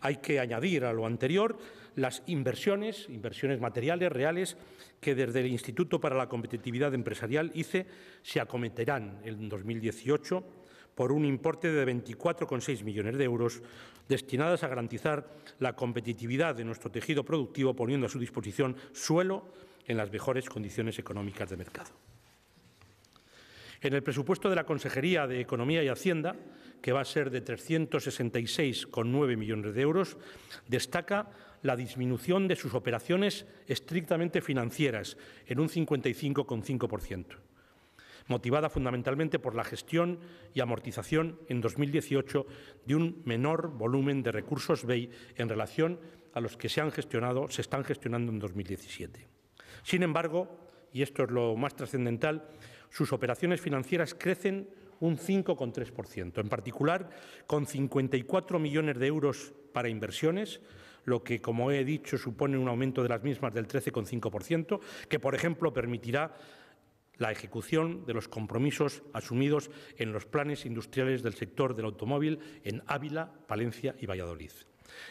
Hay que añadir a lo anterior las inversiones, inversiones materiales, reales, que desde el Instituto para la Competitividad Empresarial, ICE, se acometerán en 2018 por un importe de 24,6 millones de euros destinadas a garantizar la competitividad de nuestro tejido productivo poniendo a su disposición suelo en las mejores condiciones económicas de mercado. En el presupuesto de la Consejería de Economía y Hacienda, que va a ser de 366,9 millones de euros, destaca la disminución de sus operaciones estrictamente financieras en un 55,5%, motivada fundamentalmente por la gestión y amortización en 2018 de un menor volumen de recursos BEI en relación a los que se han gestionado, se están gestionando en 2017. Sin embargo, y esto es lo más trascendental, sus operaciones financieras crecen un 5,3%, en particular con 54 millones de euros para inversiones, lo que, como he dicho, supone un aumento de las mismas del 13,5%, que, por ejemplo, permitirá la ejecución de los compromisos asumidos en los planes industriales del sector del automóvil en Ávila, Palencia y Valladolid.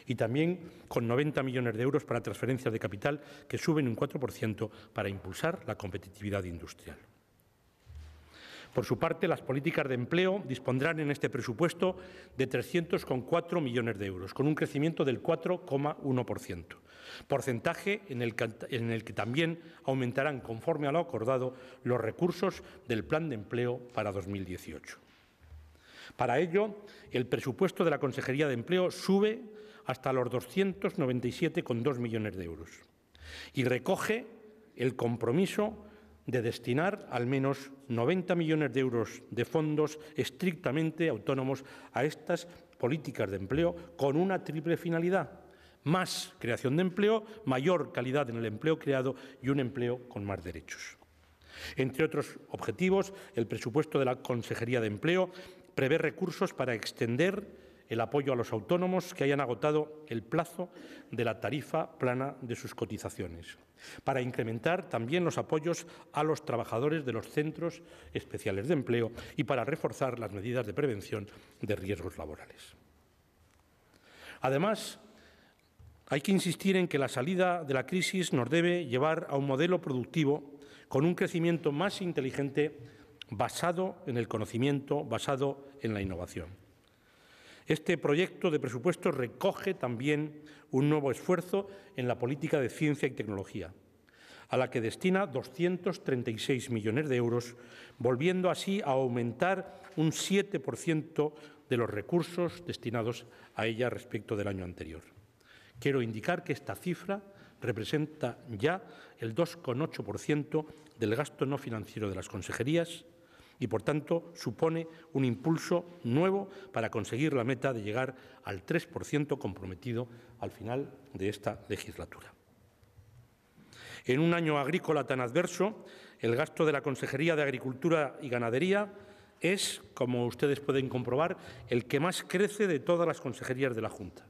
Y también con 90 millones de euros para transferencias de capital que suben un 4% para impulsar la competitividad industrial. Por su parte, las políticas de empleo dispondrán en este presupuesto de 300,4 millones de euros, con un crecimiento del 4,1%, porcentaje en el, que, en el que también aumentarán, conforme a lo acordado, los recursos del Plan de Empleo para 2018. Para ello, el presupuesto de la Consejería de Empleo sube hasta los 297,2 millones de euros y recoge el compromiso de destinar al menos 90 millones de euros de fondos estrictamente autónomos a estas políticas de empleo con una triple finalidad. Más creación de empleo, mayor calidad en el empleo creado y un empleo con más derechos. Entre otros objetivos, el presupuesto de la Consejería de Empleo prevé recursos para extender el apoyo a los autónomos que hayan agotado el plazo de la tarifa plana de sus cotizaciones para incrementar también los apoyos a los trabajadores de los centros especiales de empleo y para reforzar las medidas de prevención de riesgos laborales. Además, hay que insistir en que la salida de la crisis nos debe llevar a un modelo productivo con un crecimiento más inteligente basado en el conocimiento, basado en la innovación. Este proyecto de presupuesto recoge también un nuevo esfuerzo en la política de ciencia y tecnología, a la que destina 236 millones de euros, volviendo así a aumentar un 7% de los recursos destinados a ella respecto del año anterior. Quiero indicar que esta cifra representa ya el 2,8% del gasto no financiero de las consejerías y, por tanto, supone un impulso nuevo para conseguir la meta de llegar al 3% comprometido al final de esta legislatura. En un año agrícola tan adverso, el gasto de la Consejería de Agricultura y Ganadería es, como ustedes pueden comprobar, el que más crece de todas las consejerías de la Junta.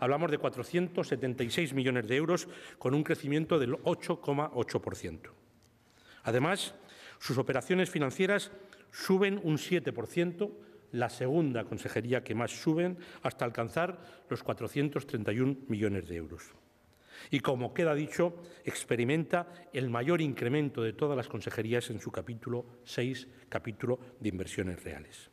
Hablamos de 476 millones de euros, con un crecimiento del 8,8%. Además, sus operaciones financieras suben un 7%, la segunda consejería que más suben, hasta alcanzar los 431 millones de euros. Y como queda dicho, experimenta el mayor incremento de todas las consejerías en su capítulo 6, capítulo de inversiones reales.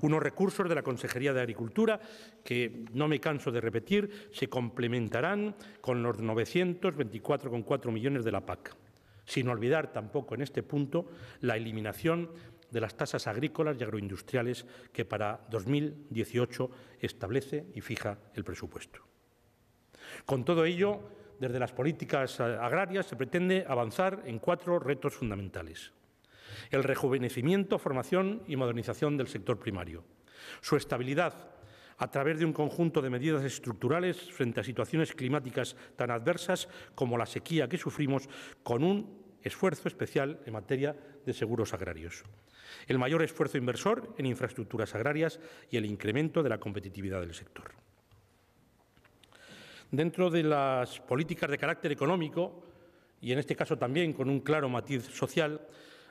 Unos recursos de la Consejería de Agricultura que, no me canso de repetir, se complementarán con los 924,4 millones de la PAC sin olvidar tampoco en este punto la eliminación de las tasas agrícolas y agroindustriales que para 2018 establece y fija el presupuesto. Con todo ello, desde las políticas agrarias se pretende avanzar en cuatro retos fundamentales. El rejuvenecimiento, formación y modernización del sector primario. Su estabilidad a través de un conjunto de medidas estructurales frente a situaciones climáticas tan adversas como la sequía que sufrimos, con un esfuerzo especial en materia de seguros agrarios, el mayor esfuerzo inversor en infraestructuras agrarias y el incremento de la competitividad del sector. Dentro de las políticas de carácter económico, y en este caso también con un claro matiz social,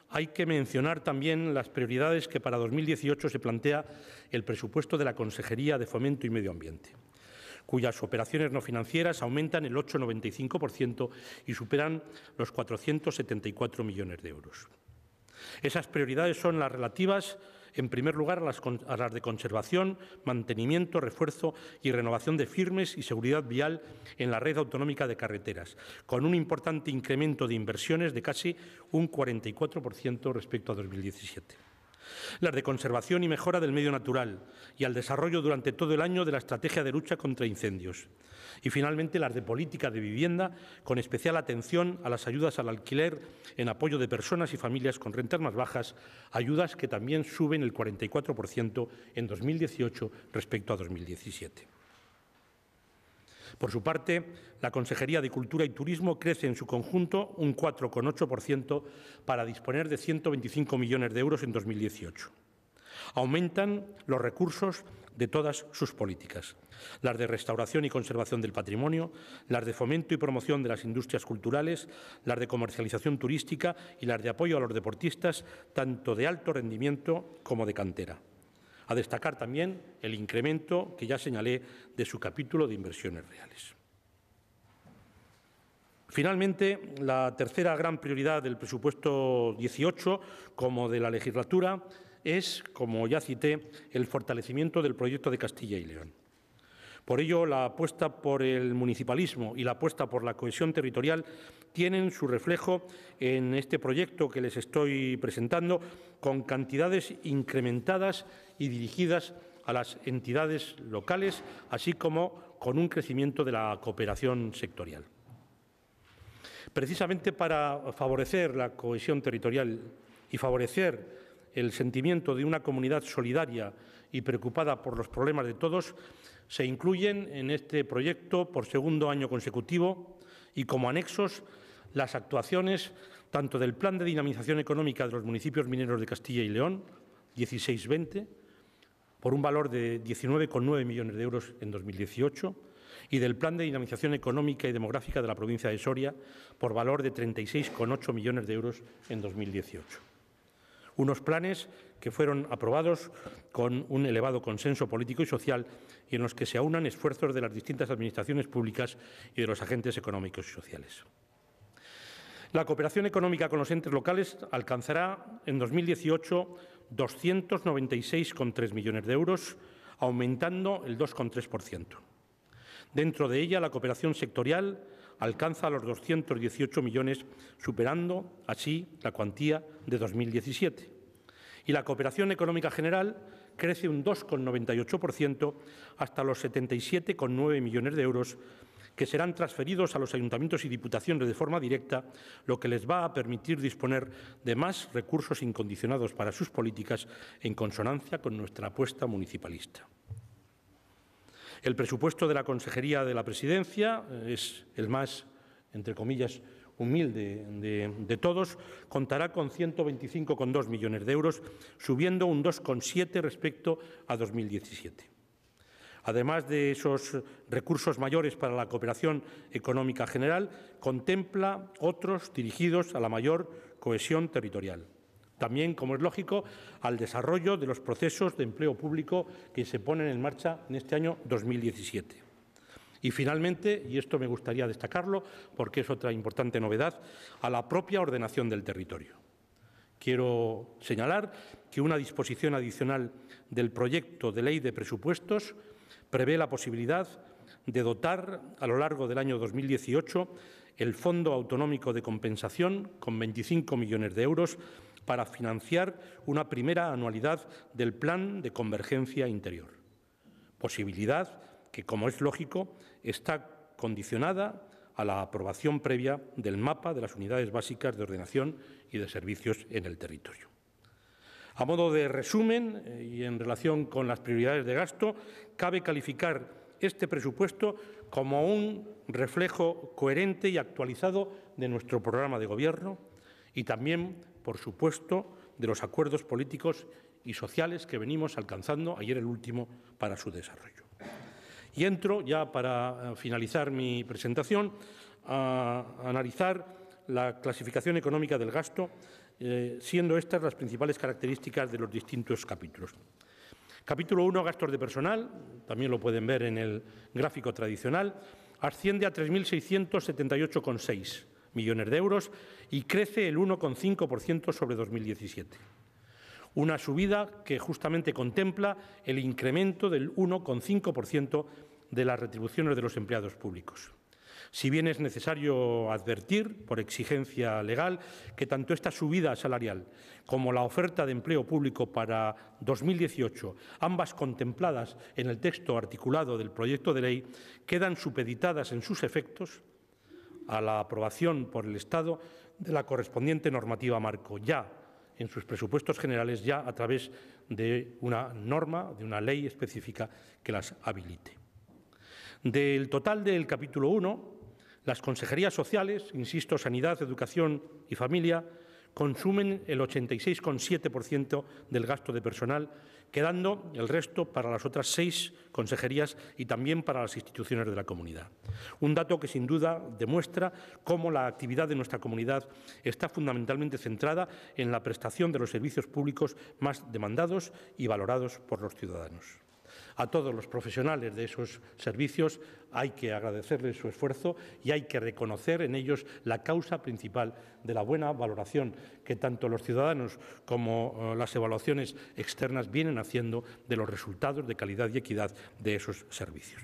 hay que mencionar también las prioridades que para 2018 se plantea el presupuesto de la Consejería de Fomento y Medio Ambiente cuyas operaciones no financieras aumentan el 8,95% y superan los 474 millones de euros. Esas prioridades son las relativas, en primer lugar, a las, de conservación, mantenimiento, refuerzo y renovación de firmes y seguridad vial en la red autonómica de carreteras, con un importante incremento de inversiones de casi un 44% respecto a 2017 las de conservación y mejora del medio natural y al desarrollo durante todo el año de la estrategia de lucha contra incendios y finalmente las de política de vivienda con especial atención a las ayudas al alquiler en apoyo de personas y familias con rentas más bajas, ayudas que también suben el 44% en 2018 respecto a 2017. Por su parte, la Consejería de Cultura y Turismo crece en su conjunto un 4,8% para disponer de 125 millones de euros en 2018. Aumentan los recursos de todas sus políticas, las de restauración y conservación del patrimonio, las de fomento y promoción de las industrias culturales, las de comercialización turística y las de apoyo a los deportistas, tanto de alto rendimiento como de cantera. A destacar también el incremento que ya señalé de su capítulo de inversiones reales. Finalmente, la tercera gran prioridad del presupuesto 18, como de la legislatura, es, como ya cité, el fortalecimiento del proyecto de Castilla y León. Por ello, la apuesta por el municipalismo y la apuesta por la cohesión territorial tienen su reflejo en este proyecto que les estoy presentando, con cantidades incrementadas y dirigidas a las entidades locales, así como con un crecimiento de la cooperación sectorial. Precisamente para favorecer la cohesión territorial y favorecer el sentimiento de una comunidad solidaria y preocupada por los problemas de todos, se incluyen en este proyecto por segundo año consecutivo y como anexos las actuaciones tanto del Plan de Dinamización Económica de los Municipios Mineros de Castilla y León, 16-20, por un valor de 19,9 millones de euros en 2018, y del Plan de Dinamización Económica y Demográfica de la provincia de Soria, por valor de 36,8 millones de euros en 2018. Unos planes que fueron aprobados con un elevado consenso político y social y en los que se aunan esfuerzos de las distintas administraciones públicas y de los agentes económicos y sociales. La cooperación económica con los entes locales alcanzará en 2018 296,3 millones de euros, aumentando el 2,3%. Dentro de ella, la cooperación sectorial alcanza los 218 millones, superando así la cuantía de 2017. Y la cooperación económica general crece un 2,98% hasta los 77,9 millones de euros, que serán transferidos a los ayuntamientos y diputaciones de forma directa, lo que les va a permitir disponer de más recursos incondicionados para sus políticas en consonancia con nuestra apuesta municipalista. El presupuesto de la Consejería de la Presidencia eh, es el más, entre comillas, humilde de, todos, contará con 125,2 millones de euros, subiendo un 2,7 respecto a 2017. Además de esos recursos mayores para la cooperación económica general, contempla otros dirigidos a la mayor cohesión territorial. También, como es lógico, al desarrollo de los procesos de empleo público que se ponen en marcha en este año 2017. Y finalmente, y esto me gustaría destacarlo porque es otra importante novedad, a la propia ordenación del territorio. Quiero señalar que una disposición adicional del proyecto de ley de presupuestos prevé la posibilidad de dotar a lo largo del año 2018 el Fondo Autonómico de Compensación con 25 millones de euros para financiar una primera anualidad del Plan de Convergencia Interior. Posibilidad que, como es lógico, está condicionada a la aprobación previa del mapa de las unidades básicas de ordenación y de servicios en el territorio. A modo de resumen eh, y en relación con las prioridades de gasto, cabe calificar este presupuesto como un reflejo coherente y actualizado de nuestro programa de Gobierno y también, por supuesto, de los acuerdos políticos y sociales que venimos alcanzando, ayer el último, para su desarrollo. Y entro, ya para eh, finalizar mi presentación, a analizar la clasificación económica del gasto eh, siendo estas las principales características de los distintos capítulos. Capítulo 1, gastos de personal, también lo pueden ver en el gráfico tradicional, asciende a 3.678,6 millones de euros y crece el 1,5% sobre 2017. Una subida que justamente contempla el incremento del 1,5% de las retribuciones de los empleados públicos. Si bien es necesario advertir, por exigencia legal, que tanto esta subida salarial como la oferta de empleo público para 2018, ambas contempladas en el texto articulado del proyecto de ley, quedan supeditadas en sus efectos a la aprobación por el Estado de la correspondiente normativa marco, ya en sus presupuestos generales, ya a través de una norma, de una ley específica que las habilite. Del total del capítulo 1, las consejerías sociales, insisto, sanidad, educación y familia, consumen el 86,7% del gasto de personal, quedando el resto para las otras seis consejerías y también para las instituciones de la comunidad. Un dato que sin duda demuestra cómo la actividad de nuestra comunidad está fundamentalmente centrada en la prestación de los servicios públicos más demandados y valorados por los ciudadanos. A todos los profesionales de esos servicios hay que agradecerles su esfuerzo y hay que reconocer en ellos la causa principal de la buena valoración que tanto los ciudadanos como eh, las evaluaciones externas vienen haciendo de los resultados de calidad y equidad de esos servicios.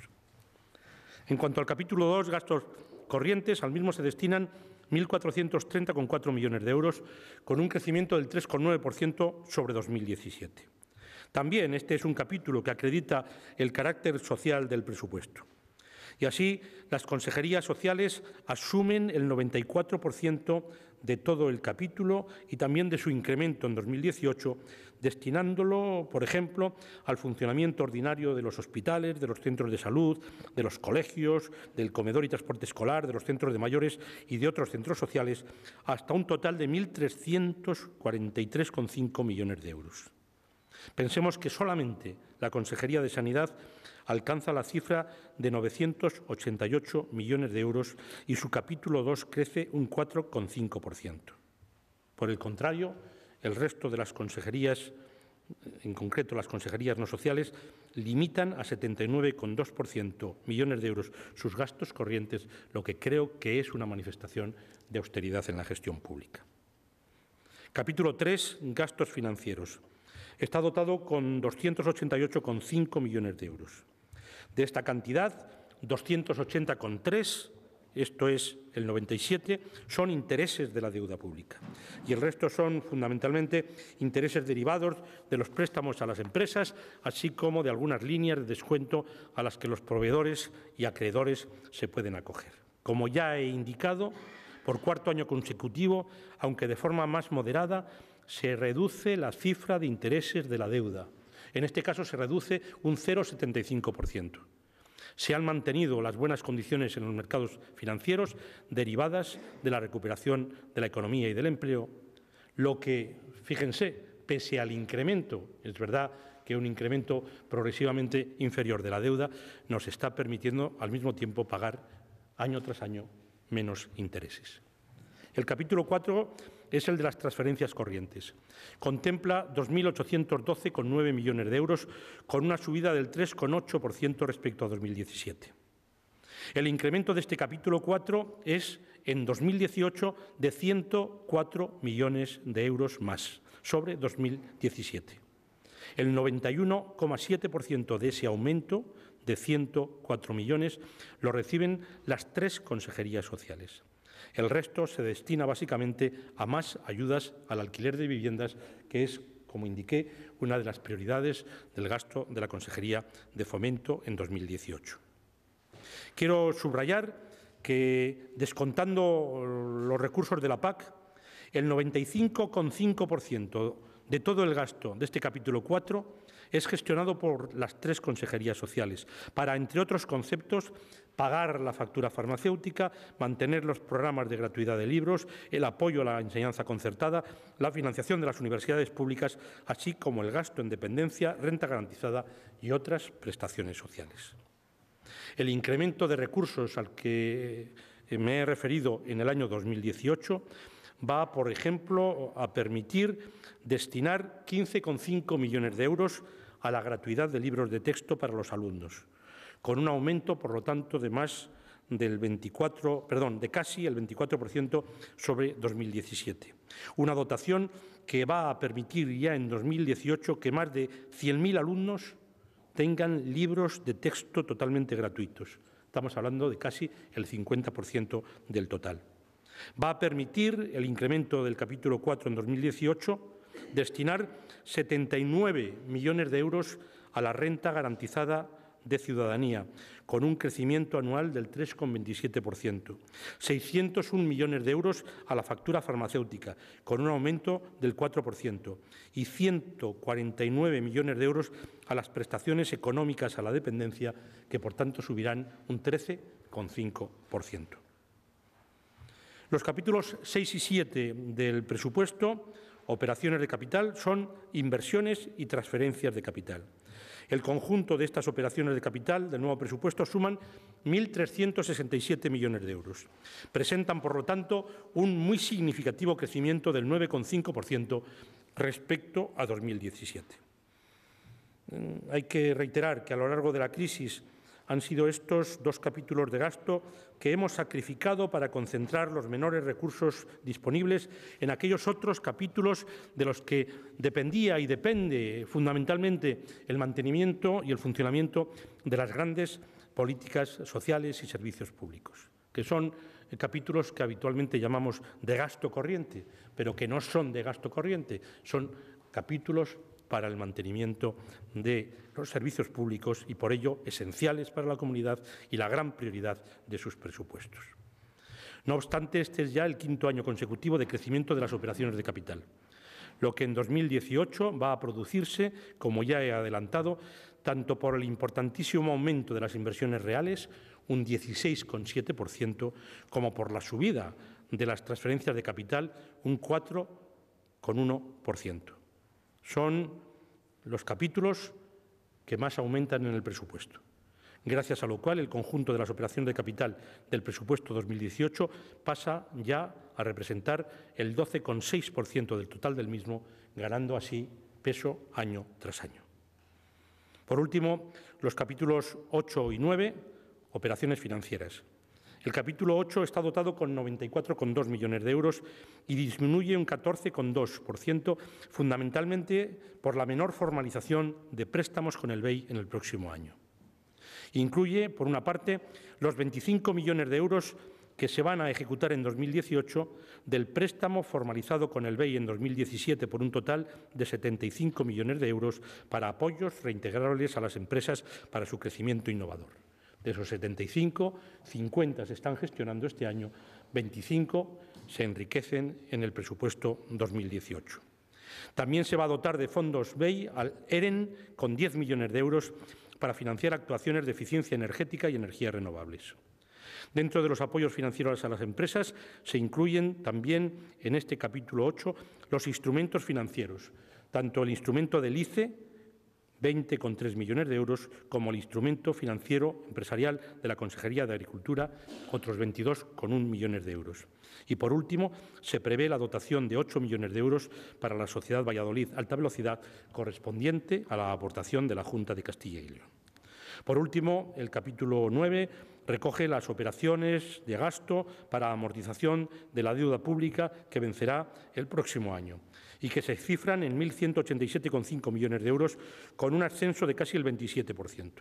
En cuanto al capítulo 2, gastos corrientes, al mismo se destinan 1.430,4 millones de euros, con un crecimiento del 3,9% sobre 2017. También este es un capítulo que acredita el carácter social del presupuesto. Y así, las consejerías sociales asumen el 94% de todo el capítulo y también de su incremento en 2018, destinándolo, por ejemplo, al funcionamiento ordinario de los hospitales, de los centros de salud, de los colegios, del comedor y transporte escolar, de los centros de mayores y de otros centros sociales, hasta un total de 1.343,5 millones de euros. Pensemos que solamente la Consejería de Sanidad alcanza la cifra de 988 millones de euros y su capítulo 2 crece un 4,5%. Por el contrario, el resto de las consejerías, en concreto las consejerías no sociales, limitan a 79,2% millones de euros sus gastos corrientes, lo que creo que es una manifestación de austeridad en la gestión pública. Capítulo 3, gastos financieros. Está dotado con 288,5 millones de euros. De esta cantidad, 280,3, esto es el 97, son intereses de la deuda pública. Y el resto son fundamentalmente intereses derivados de los préstamos a las empresas, así como de algunas líneas de descuento a las que los proveedores y acreedores se pueden acoger. Como ya he indicado, por cuarto año consecutivo, aunque de forma más moderada, se reduce la cifra de intereses de la deuda. En este caso se reduce un 0,75%. Se han mantenido las buenas condiciones en los mercados financieros derivadas de la recuperación de la economía y del empleo, lo que, fíjense, pese al incremento, es verdad que un incremento progresivamente inferior de la deuda nos está permitiendo al mismo tiempo pagar año tras año menos intereses. El capítulo 4 es el de las transferencias corrientes. Contempla 2.812,9 millones de euros, con una subida del 3,8% respecto a 2017. El incremento de este capítulo 4 es en 2018 de 104 millones de euros más sobre 2017. El 91,7% de ese aumento de 104 millones lo reciben las tres consejerías sociales. El resto se destina básicamente a más ayudas al alquiler de viviendas, que es, como indiqué, una de las prioridades del gasto de la Consejería de Fomento en 2018. Quiero subrayar que, descontando los recursos de la PAC, el 95,5% de todo el gasto de este capítulo 4 es gestionado por las tres consejerías sociales, para, entre otros conceptos, pagar la factura farmacéutica, mantener los programas de gratuidad de libros, el apoyo a la enseñanza concertada, la financiación de las universidades públicas, así como el gasto en dependencia, renta garantizada y otras prestaciones sociales. El incremento de recursos al que eh, me he referido en el año 2018 va, por ejemplo, a permitir destinar 15,5 millones de euros a la gratuidad de libros de texto para los alumnos, con un aumento, por lo tanto, de más del 24, perdón, de casi el 24% sobre 2017. Una dotación que va a permitir ya en 2018 que más de 100.000 alumnos tengan libros de texto totalmente gratuitos. Estamos hablando de casi el 50% del total. Va a permitir el incremento del capítulo 4 en 2018, destinar 79 millones de euros a la renta garantizada de ciudadanía, con un crecimiento anual del 3,27%. 601 millones de euros a la factura farmacéutica, con un aumento del 4%. Y 149 millones de euros a las prestaciones económicas a la dependencia, que por tanto subirán un 13,5%. Los capítulos 6 y 7 del presupuesto, operaciones de capital, son inversiones y transferencias de capital. El conjunto de estas operaciones de capital del nuevo presupuesto suman 1.367 millones de euros. Presentan, por lo tanto, un muy significativo crecimiento del 9,5% respecto a 2017. Mm, hay que reiterar que a lo largo de la crisis han sido estos dos capítulos de gasto que hemos sacrificado para concentrar los menores recursos disponibles en aquellos otros capítulos de los que dependía y depende fundamentalmente el mantenimiento y el funcionamiento de las grandes políticas sociales y servicios públicos, que son capítulos que habitualmente llamamos de gasto corriente, pero que no son de gasto corriente, son capítulos para el mantenimiento de los servicios públicos y por ello esenciales para la comunidad y la gran prioridad de sus presupuestos. No obstante, este es ya el quinto año consecutivo de crecimiento de las operaciones de capital, lo que en 2018 va a producirse, como ya he adelantado, tanto por el importantísimo aumento de las inversiones reales, un 16,7%, como por la subida de las transferencias de capital, un 4,1% son los capítulos que más aumentan en el presupuesto, gracias a lo cual el conjunto de las operaciones de capital del presupuesto 2018 pasa ya a representar el 12,6% del total del mismo, ganando así peso año tras año. Por último, los capítulos 8 y 9, operaciones financieras. El capítulo 8 está dotado con 94,2 millones de euros y disminuye un 14,2%, fundamentalmente por la menor formalización de préstamos con el BEI en el próximo año. Incluye, por una parte, los 25 millones de euros que se van a ejecutar en 2018 del préstamo formalizado con el BEI en 2017 por un total de 75 millones de euros para apoyos reintegrables a las empresas para su crecimiento innovador. De esos 75, 50 se están gestionando este año, 25 se enriquecen en el presupuesto 2018. También se va a dotar de fondos BEI al EREN con 10 millones de euros para financiar actuaciones de eficiencia energética y energías renovables. Dentro de los apoyos financieros a las empresas se incluyen también en este capítulo 8 los instrumentos financieros, tanto el instrumento del ICE 20,3 millones de euros como el instrumento financiero empresarial de la Consejería de Agricultura, otros 22,1 millones de euros. Y por último, se prevé la dotación de 8 millones de euros para la Sociedad Valladolid Alta Velocidad, correspondiente a la aportación de la Junta de Castilla y León. Por último, el capítulo 9 recoge las operaciones de gasto para amortización de la deuda pública que vencerá el próximo año y que se cifran en 1.187,5 millones de euros, con un ascenso de casi el 27%.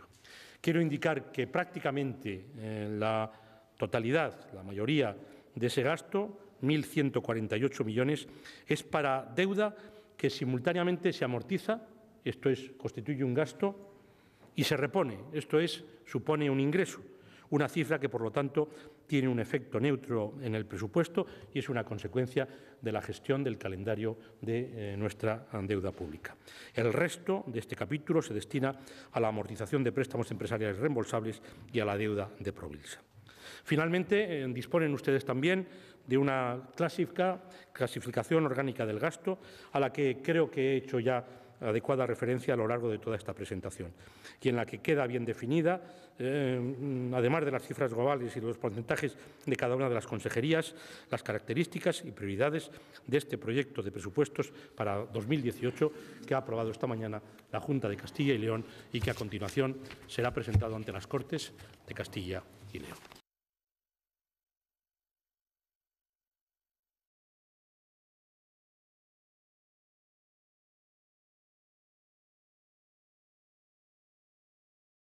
Quiero indicar que prácticamente eh, la totalidad, la mayoría de ese gasto, 1.148 millones, es para deuda que simultáneamente se amortiza, esto es, constituye un gasto, y se repone, esto es, supone un ingreso. Una cifra que, por lo tanto, tiene un efecto neutro en el presupuesto y es una consecuencia de la gestión del calendario de eh, nuestra deuda pública. El resto de este capítulo se destina a la amortización de préstamos empresariales reembolsables y a la deuda de provincia. Finalmente, eh, disponen ustedes también de una clasificación orgánica del gasto a la que creo que he hecho ya adecuada referencia a lo largo de toda esta presentación y en la que queda bien definida, eh, además de las cifras globales y los porcentajes de cada una de las consejerías, las características y prioridades de este proyecto de presupuestos para 2018 que ha aprobado esta mañana la Junta de Castilla y León y que a continuación será presentado ante las Cortes de Castilla y León.